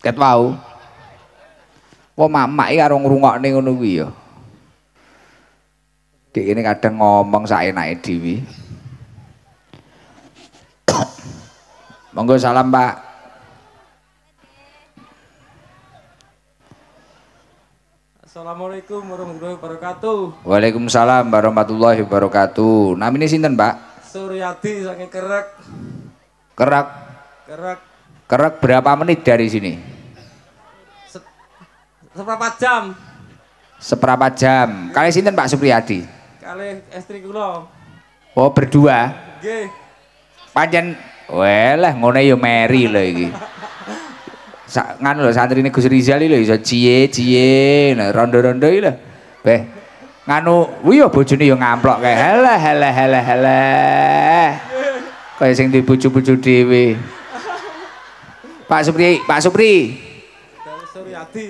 Ket wau. Wong mamak rong rungok nih ngono kuwi ya. kayak ini kadang ngomong saya naik diwi Monggo salam Pak. Assalamualaikum warahmatullahi wabarakatuh. Waalaikumsalam warahmatullahi wabarakatuh. Nama ini sinten, Pak? Suryati, saking kerak. Kerak. Kerak. Kerak berapa menit dari sini? Se seberapa jam. Seberapa jam. Kali sinten Pak Supriyadi? Kali istri kula. Oh, berdua? Nggih. Panjen Welah ngono ya meri lho iki. <laughs> Sa nganu lho ini Gus Rizal lho bisa cie cie nah, rondo-rondo ini lho. Beh. Nganu wiyo ya ini yang ngamplok kayak hele hele hele hele Kaya sing di bojo-bojo dewi Pak Supri, Pak Supri. Suryati.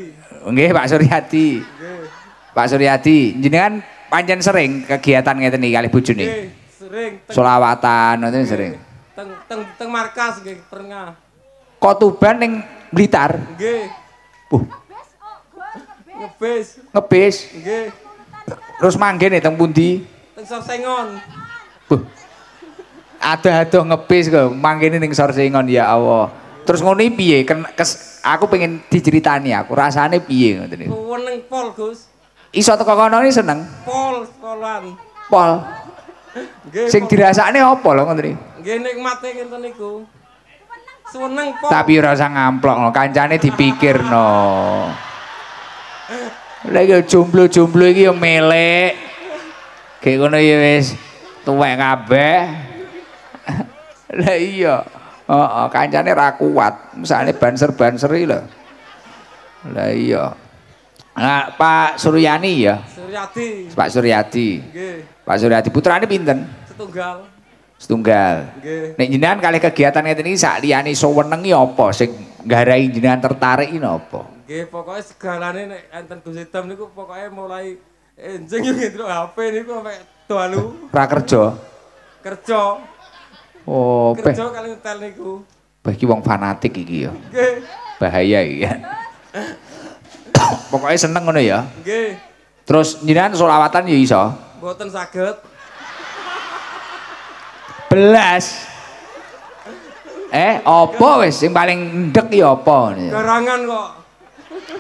Nggih, Pak Suryati. Pak Suryati, jenengan panjen sering kegiatan ngeten iki kali bojone. nih sering. Selawatan ngoten sering. Teng teng teng markas nggih, pernah. Kok Tuban ning Blitar. Nggih. Puh. Ngebis. Ngebis. Terus manggen teng pundi? Teng Sorsengon. buh, Ada-ada ngebis kok, manggen ning Sorsengon ya Allah. Terus ngene piye? Aku pengen diceritani aku, rasane piye ngoten niku. Weneng pol, Gus. Iso teko kono ni seneng. Pol, polan. Pol. Nggih. Sing dirasakne apa lho ngoten niku? Nggih nikmate ngenten niku. Seneng po. Tapi ora usah ngamplok no, kancane no. Lek jomblo-jomblo iki yo melek. Kayak ngono ya wis tuwek kabeh. Lah iya. Heeh, oh, oh, kancane ra kuat. Misale banser-banser iki lho. Lah iya. Nah, Pak Suryani ya. Suryadi. Pak Suryadi. Nggih. Pak Suryadi putrane pinten? Setunggal. Setunggal. Nggih. Nek jenengan kalih kegiatan ngeten iki sak liyane sowenengi apa sing nggarai jenengan tertarik napa? Nggih, pokoke segalane nek enten Gus Hitam niku pokoke mulai eh, enjing yo ngendro HP niku sampe dalu. Pra kerja. Kerja. Oh, kerja kali nyetel niku. Bah iki wong fanatik iki ya. Nggih. Bahaya iki ya. <coughs> Pokoknya seneng ngono ya. Nggih. Terus jenengan solawatan ya iso? Mboten saged belas Eh, opo wes yang paling dek ya nih Garangan kok.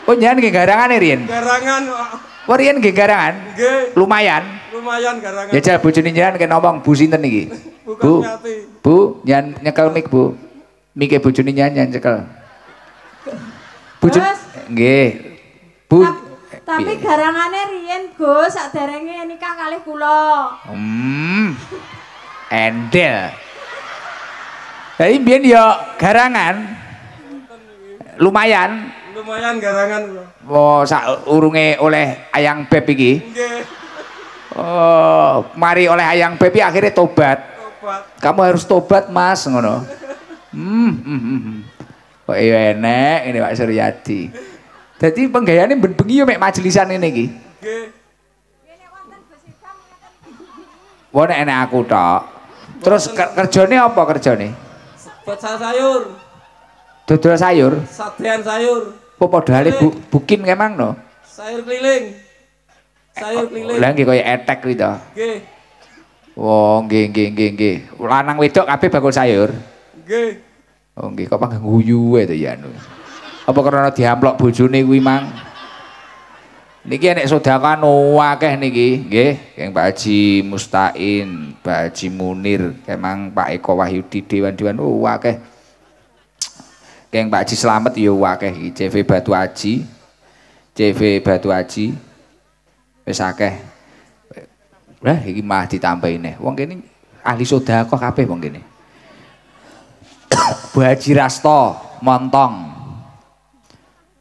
Oh, jangan ke garangan Rian. Garangan kok. ke oh, Rian gak garangan? Lumayan. Lumayan garangan. Ya bu jenin jenengan kayak ngomong Bu sinten nih Bu. Bu, jangan nyekel mik, Bu. mik ya nyan nyan cekel. Bojone nggih. Bu. Tapi garangannya Rian Gus, sak derenge nikah kali kula. Hmm endel jadi biar dia ya garangan lumayan lumayan garangan oh sak urunge oleh ayang beb iki oh mari oleh ayang beb akhirnya tobat kamu harus tobat mas ngono hmm, hmm, hmm, hmm, kok iya enek ini Pak Suryadi jadi penggayaannya bengi yo mek majelisan ini iki nggih Wah, enak aku tok. Terus ker kerjane apa kerjane? Sebetan sayur. Dodol sayur. Sadean sayur. Apa padha ale bu bukin kemang no? Sayur keliling. Eh, sayur keliling. Lah nggih kaya etek kuwi to. Nggih. Wah, oh, nggih nggih nggih nggih. Lanang wedok kabeh bakul sayur. Nggih. Oh nggih kok pangguyu to ya anu. Apa karena diamplok bojone kuwi mang? niki enek sedekah anu akeh niki nggih keng Pak Haji Mustain Pak Haji Munir emang Pak Eko Wahyudi dewan-dewan oh akeh keng Pak Haji Slamet ya akeh CV Batu Haji CV Batu Haji wis akeh lah iki mah ditambahi neh wong kene ahli sedekah kabeh wong kene Bu Haji Rasto Montong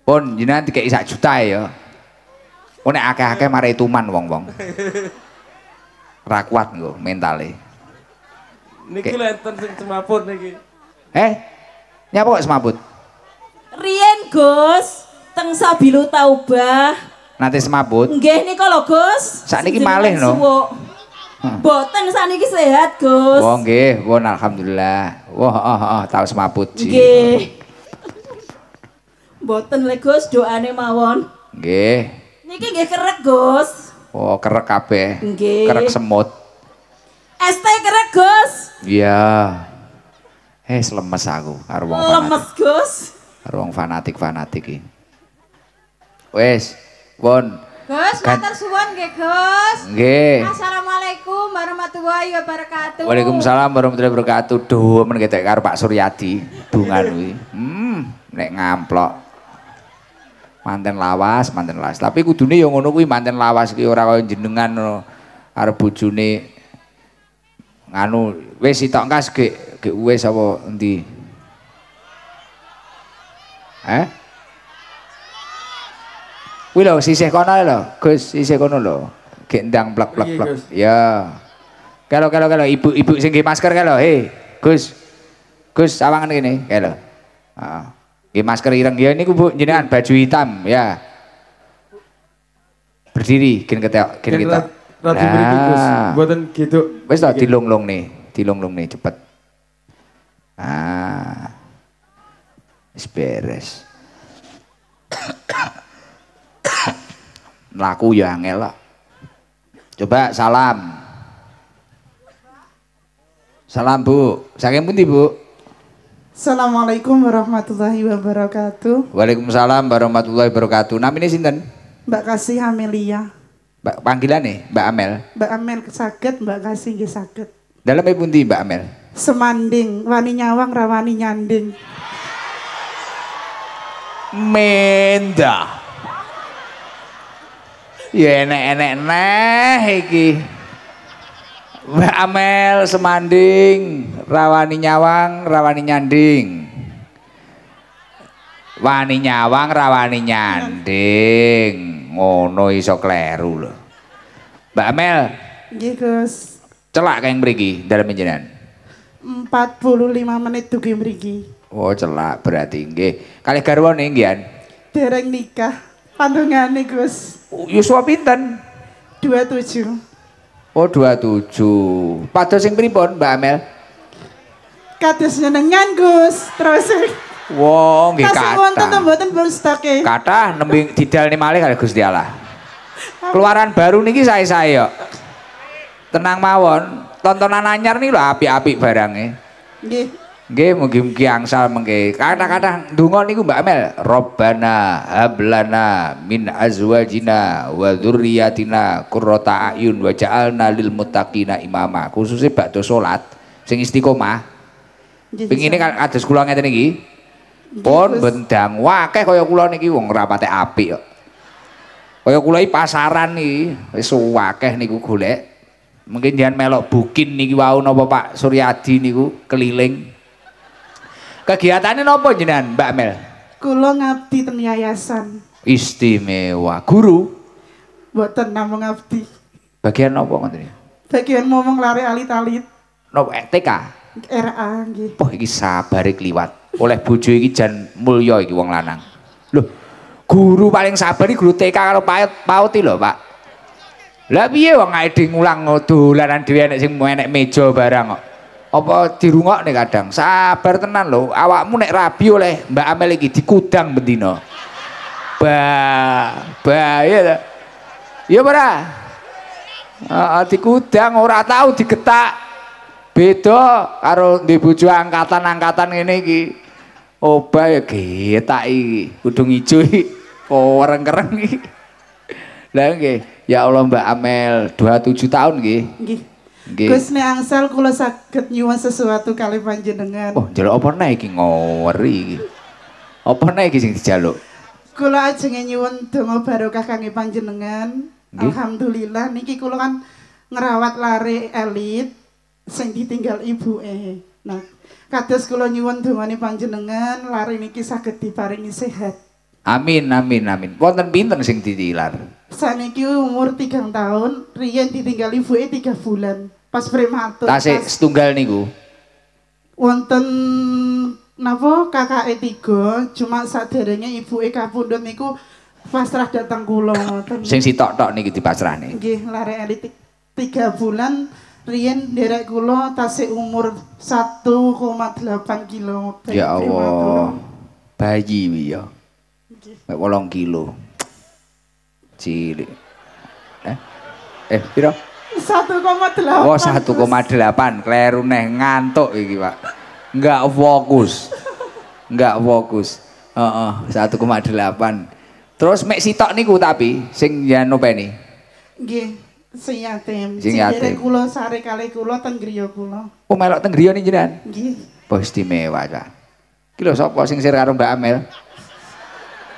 pun jenengan dikek sak juta ya Oh nek akeh-akeh mare tuman wong-wong. Ora <laughs> kuat nggo mentale. Niki enten sing semaput niki. Eh? Nyapa kok semaput? Rien Gus, teng Sabilu Taubah. Nanti semaput. Nggih niko lho Gus. Sakniki malih no. Hmm. Boten saniki sehat Gus. Oh nggih, won alhamdulillah. Wah, oh, oh, oh, tau semaput ji. Nggih. Boten le Gus doane mawon. Nggih. Niki nggih kerek, Gus. Oh, kerek kabeh. Nggih. Kerek semut. ST kerek, Gus. Iya. Eh, hey, lemes aku karo wong fanatik. Lemes, Gus. Karo wong fanatik-fanatik iki. Wes, pun. Gus, matur suwun nggih, Gus. Nggih. Assalamualaikum warahmatullahi wabarakatuh. Waalaikumsalam warahmatullahi wabarakatuh. Duh, men ketek karo Pak Suryadi, dungan kuwi. Hmm, nek ngamplok manten lawas, manten lawas. Tapi kudune yang ngono kuwi manten lawas ki ora kaya jenengan arep bojone nganu wis sitok kas ge ge wis apa endi? Eh? Kuwi lho sisih kono lho, Gus, sisih kono lho. Ge ndang plek plek plek. Iya, ya. Kalau kalau kalau ibu-ibu sing masker kalau, hei, Gus. Gus awangan kene, kalau. Heeh. Ini masker ireng ya ini Bu jenengan baju hitam ya. Berdiri gin ketok gin kita nah Buatan Gus. Mboten gitu. Wis to dilonglong nih, dilonglong nih cepet. Ah. Wis beres. <coughs> Laku ya angel lah. Coba salam. Salam Bu. Saking pundi Bu? Assalamualaikum warahmatullahi wabarakatuh. Waalaikumsalam warahmatullahi wabarakatuh. Nama ini sinten? Mbak Kasih Amelia. Mbak panggilan nih Mbak Amel. Mbak Amel sakit, Mbak Kasih nggih sakit. Dalam ibu e nanti Mbak Amel? Semanding, wani nyawang rawani nyanding. Menda. Ya enek-enek neh iki. Mbak Amel Semanding, Rawani Nyawang, Rawani Nyanding. Wani Nyawang, Rawani Nyanding. Ngono iso kleru lho. Mbak Amel. Nggih, Gus. Celak dalam mriki dalam puluh 45 menit dugi mriki. Oh, celak berarti nggih. Kalih garwane nggih, Dereng nikah. Pandungane, Gus. Oh, Yuswa ya pinten? 27. Oh 27. Pada sing pripun Mbak Amel? Kados nyenengan Gus. Terus Wong nggih kathah. Tasih wonten to mboten stoke. Kathah nembe didalne malih kali Gusti Allah. Keluaran baru niki sae-sae yo. Tenang mawon, tontonan anyar nih lho api-api barangnya. Nggih. Nggih mugi-mugi angsal mengke. Kadang-kadang dungon niku Mbak Mel, Robbana hablana min azwajina wa dzurriyyatina Kurota ayun waj'alna lil muttaqina imama. Khususnya tuh salat sing istiqomah. Pengine kan kados kula ngeten iki. Pun bendang wakeh kaya kula niki wong rapate patek apik kok. Kaya kula iki pasaran iki wis akeh niku golek. Mungkin jangan melok bukin niki wau napa Pak Suryadi niku keliling Kegiatannya nopo jenengan Mbak Mel? Kulo ngabdi ten yayasan. Istimewa. Guru? Mboten namung ngabdi. Bagian nopo ngoten? Bagian ngomong lari alit-alit. Nopo eh, TK? RA nggih. Poh iki sabare kliwat. Oleh bojo iki jan mulya iki wong lanang. Loh, guru paling sabar iki guru TK karo paut pauti lho, Pak. Lah piye wong ae ngulang oh, dolanan dhewe nek sing enek meja barang kok apa dirungok nih kadang sabar tenan loh awakmu nek rabi oleh mbak Amel iki dikudang bendino ba ba ya ta ya ora uh, dikudang ora tahu digetak beda karo di bojo angkatan-angkatan ngene iki obah ya getak iki kudung ijo iki koreng-kereng iki lah nggih ya Allah Mbak Amel tujuh tahun nggih Gus ne angsal kula sakit nyuwun sesuatu kali panjenengan. Oh, jalo apa naik ngori opor Apa neh sing dijaluk? Kula ajenge nyuwun donga barokah kangge panjenengan. Alhamdulillah niki kulo kan ngerawat lari elit sing ditinggal ibu eh. Nah, kados kula nyuwun dongane panjenengan lari niki saged diparingi sehat. Amin amin amin. Wonten pinten sing ditilar? Saniki umur tiga tahun, Rian ditinggal ibu eh tiga bulan pas prematur. Tasik setunggal niku. Wonten napa e tiga, cuma saderenge ibuke kapundhut niku pasrah datang kula ngoten. Sing sitok-tok niki dipasrahne. Nggih, elit tiga bulan Rien derek kula tasik umur satu koma delapan kilo. Ya Allah. Bayi wi ya. Mek kilo. Cilik. Eh? Eh, piro? 1,8. Wah, 1,8 kleru neh ngantuk iki, Pak. Enggak fokus. Enggak fokus. Heeh, uh -uh, 1,8. Terus mek sitok niku tapi sing ya nopeni. Nggih, sing yatim. Sing yatim. kula sare kali kula teng griya kula. Oh, melok teng griya niki jenengan? Nggih. Wah, istimewa, Cak. Ki lho sapa sing sir karo Mbak Amel?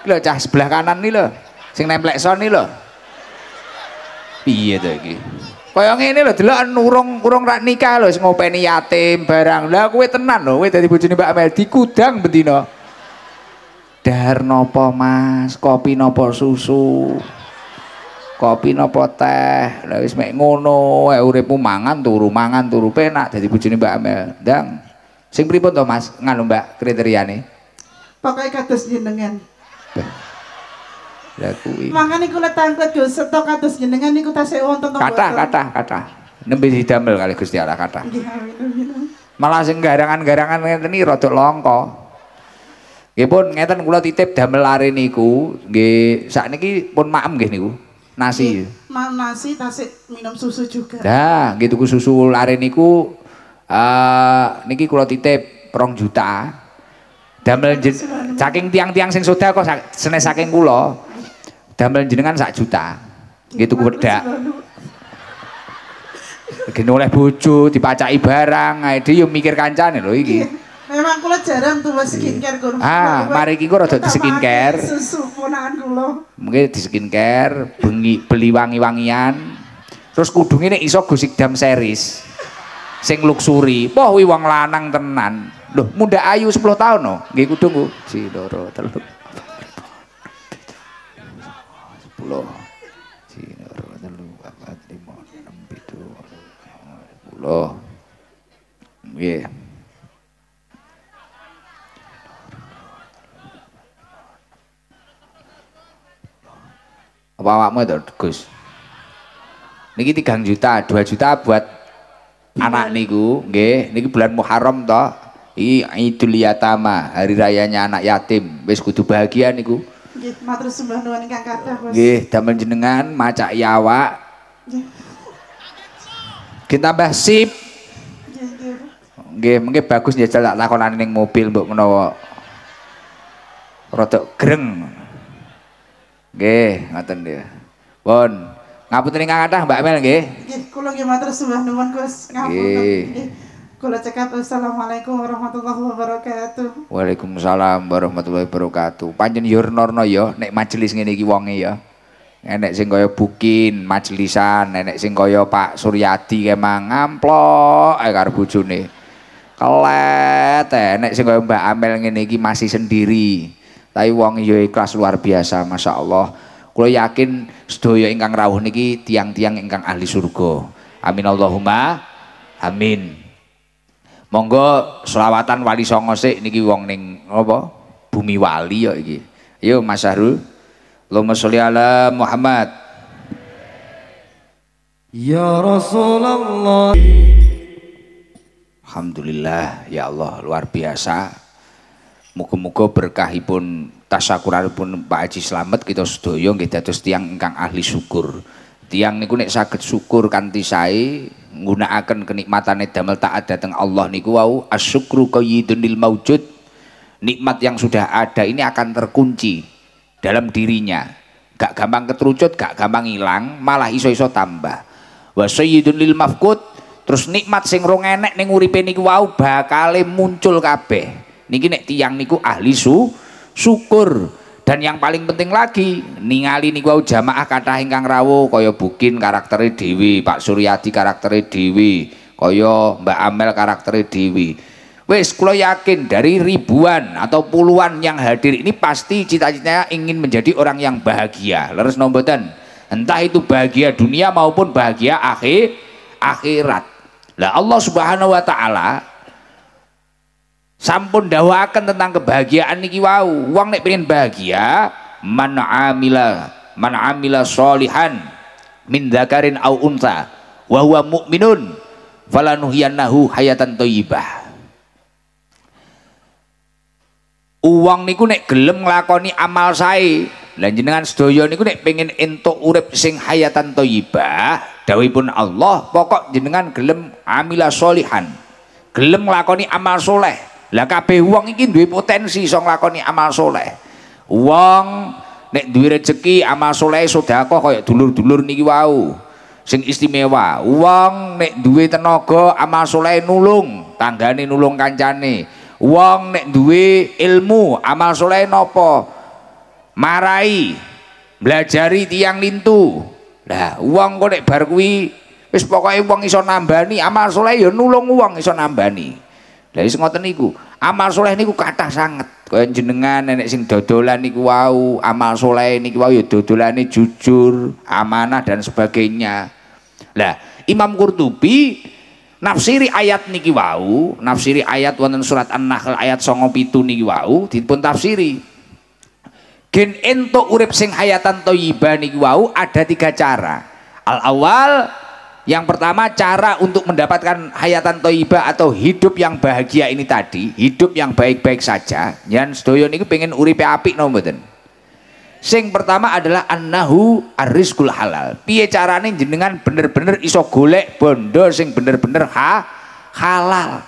Ki lho cah sebelah kanan nih lho. Sing nemplek son nih lho. Piye to iki? Kaya ngene lho delok anu, urung urung rak nikah lho ngopeni yatim barang. Lah kowe tenan lho kowe dadi bojone Mbak Mel dikudang bendina. Dahar nopo Mas? Kopi nopo susu? Kopi nopo teh? Lah wis mek ngono, eh, uripmu mangan turu, mangan turu penak dadi bojone Mbak Mel. Ndang. Sing pripun to Mas nganu Mbak kriteriane? Pokoke kados jenengan. Lah kuwi. Mangkane kula tangkut Gus Seto kados jenengan niku tasih wonten Kathah kathah kathah. Nembe didamel kali Gusti Allah kathah. Iya, iya, iya. Malah sing garangan-garangan ngene iki rada langka. Nggih pun ngeten kula titip damel lare niku nggih sakniki pun maem nggih niku. Nasi. Mau nasi tasik minum susu juga. Nah, nggih tuku susu lare niku eh niki kula titip rong juta. damel saking tiang-tiang sing sudah kok senes saking kula Damel jenengan sak juta. Gitu gue beda Gini oleh bucu dipacai barang, dia yo mikir kancane loh, ini iya, Memang kula jarang tuh mas iya. skincare kula. Ah, mari iki kula di skincare. Susu Mungkin di skincare, bengi, beli wangi-wangian. Terus kudung ini iso Gusik Dam series. Sing luxuri, boh wong lanang tenan. Loh, muda ayu sepuluh tahun no. kudung gue Si loro, terus. puluh Cina lu lima enam Apa awakmu itu Gus? Niki 3 juta, dua juta buat anak niku, nggih. Niki bulan Muharram toh, Iki Idul Yatama, hari rayanya anak yatim. Wis kudu bahagia niku. Nggih, matur sembah nuwun ingkang kathah, bos. Nggih, damel jenengan macak yawa. Nggih. Kita tambah sip. Nggih, mungkin bagus ya celak takonane ning mobil mbok menawa rada greng. Nggih, ngoten nggih. Pun ngapunten ingkang kathah Mbak Mel nggih. Nggih, kula nggih matur sembah nuwun Gus. Ngapunten. Nggih. Kula cekap Assalamualaikum warahmatullahi wabarakatuh. Waalaikumsalam warahmatullahi wabarakatuh. Panjen yur norno yo nek majelis ngene iki wonge ya. Enek sing Bukin, majelisan, enek sing Pak Suryati kemang ngamplok Eh karo bojone. Kelet, enek sing kaya Mbak Amel ngene iki masih sendiri. Tapi wong yo ikhlas luar biasa, Masya Allah. Kula yakin sedaya ingkang rawuh niki tiang-tiang ingkang ahli surga. Amin Allahumma. Amin. Monggo selawatan Wali Songo sik niki wong ning apa? Bumi Wali ya iki. Yo Mas Sahrul. Allahumma sholli ala Muhammad. Ya Rasulullah. Alhamdulillah ya Allah luar biasa. Muga-muga berkahipun tasakuripun Pak Haji Slamet kita sedaya nggih dados tiyang ingkang ahli syukur tiang niku nek saged syukur kanthi sae nggunakaken kenikmatane damel taat dateng Allah niku wau asyukru qayyidunil maujud nikmat yang sudah ada ini akan terkunci dalam dirinya gak gampang keterucut gak gampang hilang malah iso-iso tambah wa sayyidunil lil mafqud terus nikmat sing rong enek ning uripe niku wau bakale muncul kabeh niki nek tiang niku ahli su syukur dan yang paling penting lagi ningali niku jamaah kathah ingkang rawuh koyo Bukin karaktere Dewi, Pak Suryadi karaktere Dewi, koyo Mbak Amel karaktere Dewi. Wis kula yakin dari ribuan atau puluhan yang hadir ini pasti cita-citanya ingin menjadi orang yang bahagia. Leres nomboten. Entah itu bahagia dunia maupun bahagia akhir akhirat. Lah Allah Subhanahu wa taala sampun dawakan tentang kebahagiaan niki wau uang nek pengen bahagia mana amila mana amila solihan min dzakarin au unta wa huwa mu'minun falanuhiyannahu hayatan toyibah. uang niku nek gelem ngelakoni amal saya, dan jenengan sedaya niku nek pengen entuk urip sing hayatan Dawai pun Allah pokok jenengan gelem amila solihan gelem ngelakoni amal soleh lah kabeh wong iki duwe potensi iso nglakoni amal soleh. Wong nek duwe rejeki amal soleh sedekah kaya dulur-dulur niki wau. Sing istimewa, wong nek duwe tenaga amal soleh nulung, tanggane nulung kancane. Wong nek duwe ilmu amal soleh nopo Marai, belajari tiang lintu. Lah uang kok nek bar kuwi wis pokoke wong iso nambani amal soleh ya nulung wong iso nambani. Lah wis ngoten niku. Amal soleh niku kathah sanget. Kaya jenengan nenek sing dodolan niku wau, amal soleh niku wau ya dodolane jujur, amanah dan sebagainya. Lah, Imam Qurtubi nafsiri ayat niki wau, nafsiri ayat wonten surat An-Nahl ayat 97 niki wau dipun tafsiri. Gen ento urip sing hayatan thayyibah niki wau ada tiga cara. Al awal yang pertama cara untuk mendapatkan hayatan toiba atau hidup yang bahagia ini tadi, hidup yang baik-baik saja. Yang sedoyo itu pengen uripe api, no Sing pertama adalah annahu arrizqul halal. Piye carane jenengan bener-bener iso golek bondo sing bener-bener ha halal.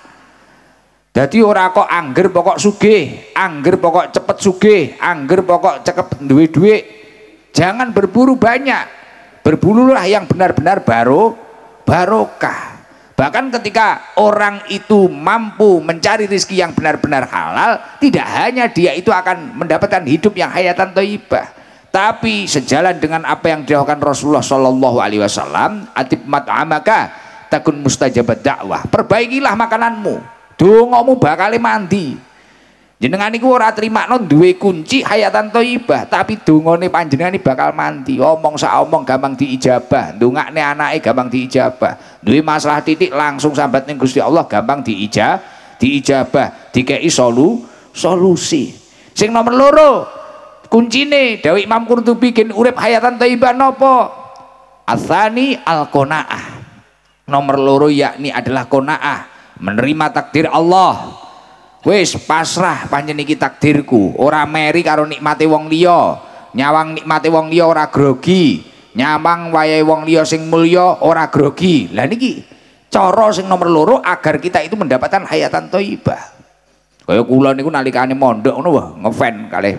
Jadi ora kok angger pokok sugih, angger pokok cepet sugih, angger pokok cekep duwe-duwe. Jangan berburu banyak. Berburulah yang benar-benar baru barokah bahkan ketika orang itu mampu mencari rizki yang benar-benar halal tidak hanya dia itu akan mendapatkan hidup yang hayatan toibah tapi sejalan dengan apa yang dilakukan Rasulullah Shallallahu Alaihi Wasallam atib mat'amaka takun mustajabat dakwah perbaikilah makananmu Dungomu bakal mandi jenengan niku ora trimakno duwe kunci hayatan thayyibah tapi dongane panjenengan bakal mandi. omong sa omong gampang diijabah ndongakne anake gampang diijabah duwe masalah titik langsung sambat ning Gusti Allah gampang diijabah diijabah dikei solu solusi sing nomor loro kuncine dawuh Imam Qurtubi bikin urep hayatan thayyibah nopo? asani alqonaah nomor loro yakni adalah konaah menerima takdir Allah wis pasrah panjen iki takdirku ora meri karo nikmate wong liya nyawang nikmate wong liya ora grogi nyambang wayahe wong liya sing mulya ora grogi lah niki cara sing nomor loro agar kita itu mendapatkan hayatan thayyibah kaya kula niku nalikane mondok ngono wah ngefan kalih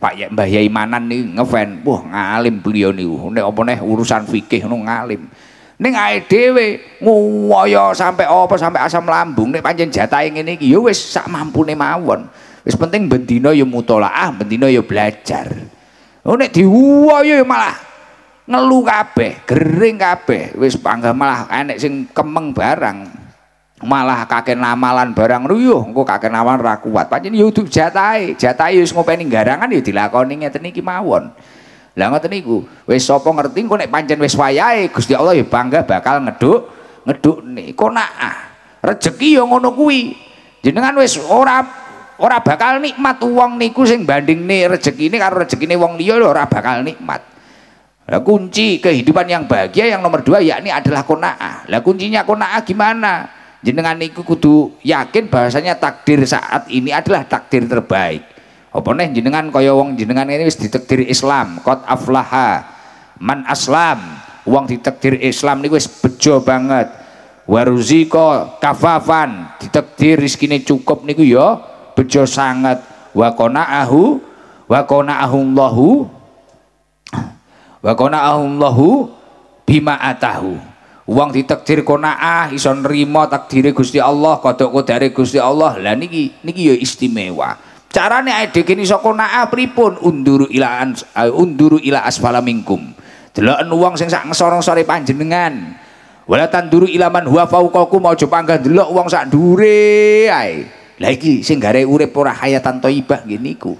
Pak Mbah Yai Manan niku ngefan wah ngalim beliau niku nek apa neh urusan fikih ngono ngalim ning ae dhewe nguwaya sampai apa sampai asam lambung nek pancen jatah ngene iki ya wis sak mampune mawon wis penting ben dina ya mutolaah ben ya belajar oh nek diwuwaya ya malah ngelu kabeh gering kabeh wis panggah malah enek sing kemeng barang malah kakek namalan barang ruyuh engko kakek namalan ra kuat pancen ya kudu jatah jatahe wis ngopeni garangan ya dilakoni ngeten iki mawon Lah ngoten niku. Wis sapa ngerti engko nek pancen wis wayahe Gusti Allah ya bangga bakal ngeduk ngedukne. Engko nak ah, rezeki ya ngono kuwi. Jenengan wis ora ora bakal nikmat wong niku sing ini, rejekine karo uang nih, liya ora bakal nikmat. Lah kunci kehidupan yang bahagia yang nomor dua yakni adalah konaah. Lah kuncinya konaah gimana? Jenengan niku kudu yakin bahasanya takdir saat ini adalah takdir terbaik apa nih jenengan kaya wong jenengan ini wis ditekdir Islam kot aflaha man aslam wong ditekdir Islam ini wis bejo banget waruziko kafafan ditekdir rizkini cukup niku ya bejo sangat wakona ahu wakona ahumlahu wakona wa qanaahu bima atahu uang ditekdir qanaah iso nrimo takdiri Gusti Allah kodok kodare Gusti Allah lah niki niki ya istimewa Carane ae kini saka naah pripun unduru ilaan eh, unduru ila asfala minkum. Deloken wong sing sak ngesor-ngesore panjenengan. Wala tanduru ilaman huwa mau coba panggah delok wong sak dure ae. Lah iki sing gare urip ora hayatan thayyibah nggih niku.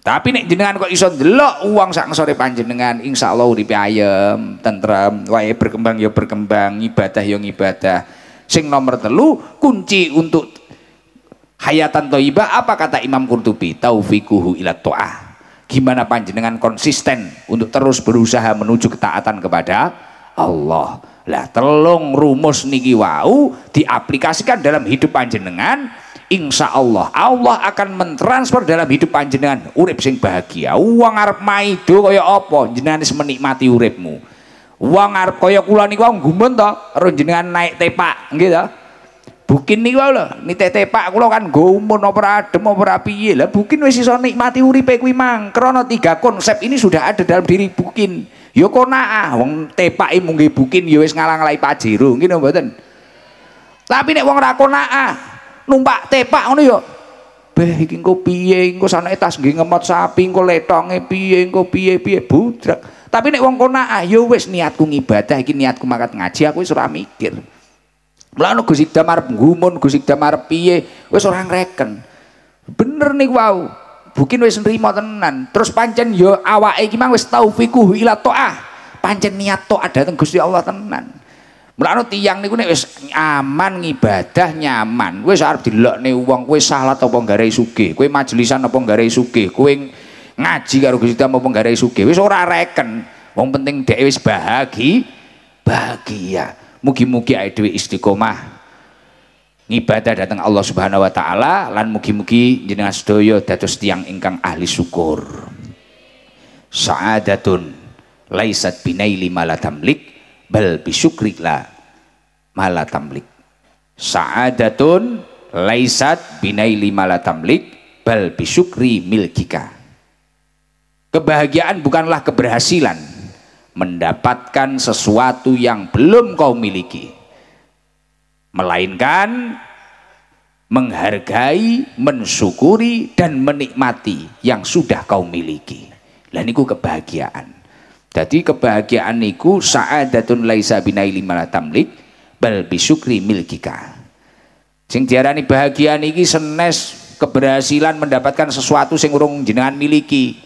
Tapi nek jenengan kok iso delok uang sak sore panjenengan, insyaallah uripe ayem, tentrem, wae berkembang ya berkembang, ibadah ya ibadah. Sing nomor telu kunci untuk hayatan toiba apa kata Imam Qurtubi taufikuhu ila to'ah gimana panjenengan konsisten untuk terus berusaha menuju ketaatan kepada Allah lah telung rumus niki wau diaplikasikan dalam hidup panjenengan insya Allah Allah akan mentransfer dalam hidup panjenengan urip sing bahagia uang arep maido kaya apa jenengan menikmati uripmu uang arep kaya kula niku gumun to jenengan naik tepak gitu Bukin loh lho, nite tepak kula kan nggo no apa adem apa piye. Lah Bukin wes iso nikmati uripe kuwi mang. krono tiga konsep ini sudah ada dalam diri Bukin. kona ya konaah wong tepake mung nggih Bukin yo ya wes ngalang-alangi gini om mboten. Tapi nek wong ra konaah numpak tepak ono yo ya, beh gengko piye gengko sana etas, nggih ngemot sapi engko letonge piye gengko piye-piye budrek. Tapi nek wong konaah yo wes niatku ngibadah iki niatku makat ngaji aku wis mikir. Mulane Gus Idam arep gumun, Gus Idam arep piye, wis ora reken. Bener nih wow, Bukin wis nrimo tenan. Terus pancen yo ya awake iki mang tau taufiquhu ila taah. Pancen niat taat dhateng Gusti Allah tenan. Mulane tiyang niku nek wis aman ngibadah nyaman, wis arep dilokne wong kowe salat apa nggare sugih, kowe majelisan apa nggare sugih, kowe ngaji karo Gusti Allah apa nggare sugih, wis ora reken. Wong penting dhek wis bahagi bahagia. Mugi-mugi ae dhewe istiqomah ngibadah datang Allah Subhanahu wa taala lan mugi-mugi jenengan sedaya dados tiyang ingkang ahli syukur. Sa'adatun laisat binaili mala tamlik bal bisyukri la mala tamlik. Sa'adatun laisat binaili mala tamlik bal bisyukri milkika. Kebahagiaan bukanlah keberhasilan, mendapatkan sesuatu yang belum kau miliki melainkan menghargai, mensyukuri dan menikmati yang sudah kau miliki. Lah niku kebahagiaan. Jadi kebahagiaan niku sa'adatun laisa binaili tamlik bal bisyukri milkika. Sing diarani bahagia niki senes keberhasilan mendapatkan sesuatu sing urung jenengan miliki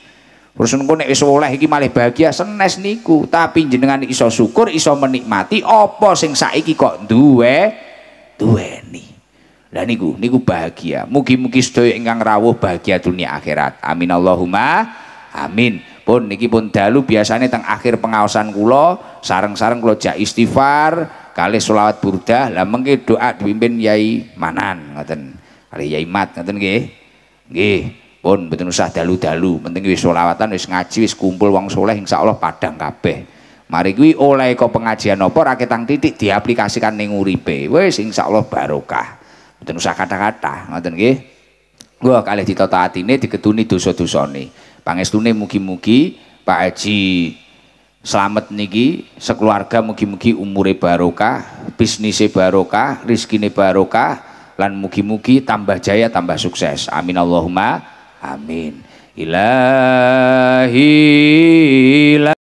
terus engko nek wis oleh iki malih bahagia senes niku tapi jenengan iso syukur iso menikmati apa sing saiki kok duwe duweni lah niku niku bahagia mugi-mugi sedaya ingkang rawuh bahagia dunia akhirat amin Allahumma amin pun niki pun dalu biasanya teng akhir pengawasan kulo sarang-sarang kulo jak istighfar kali sholawat burdah lah mengke doa dipimpin yai manan ngaten kali yai mat ngaten gih gih pun betul usah dalu-dalu penting wis solawatan wis ngaji wis kumpul wong soleh Allah padang kabeh mari kuwi oleh kau pengajian opor rakitang titik diaplikasikan ning uripe wis Insya Allah barokah betul usah kata-kata gua kali di tata hati ini diketuni dosa pangestu nih mugi-mugi Pak Haji selamat niki sekeluarga mugi-mugi umure barokah bisnisnya barokah rizkine barokah lan mugi-mugi tambah jaya tambah sukses amin Allahumma Amin. Ilahi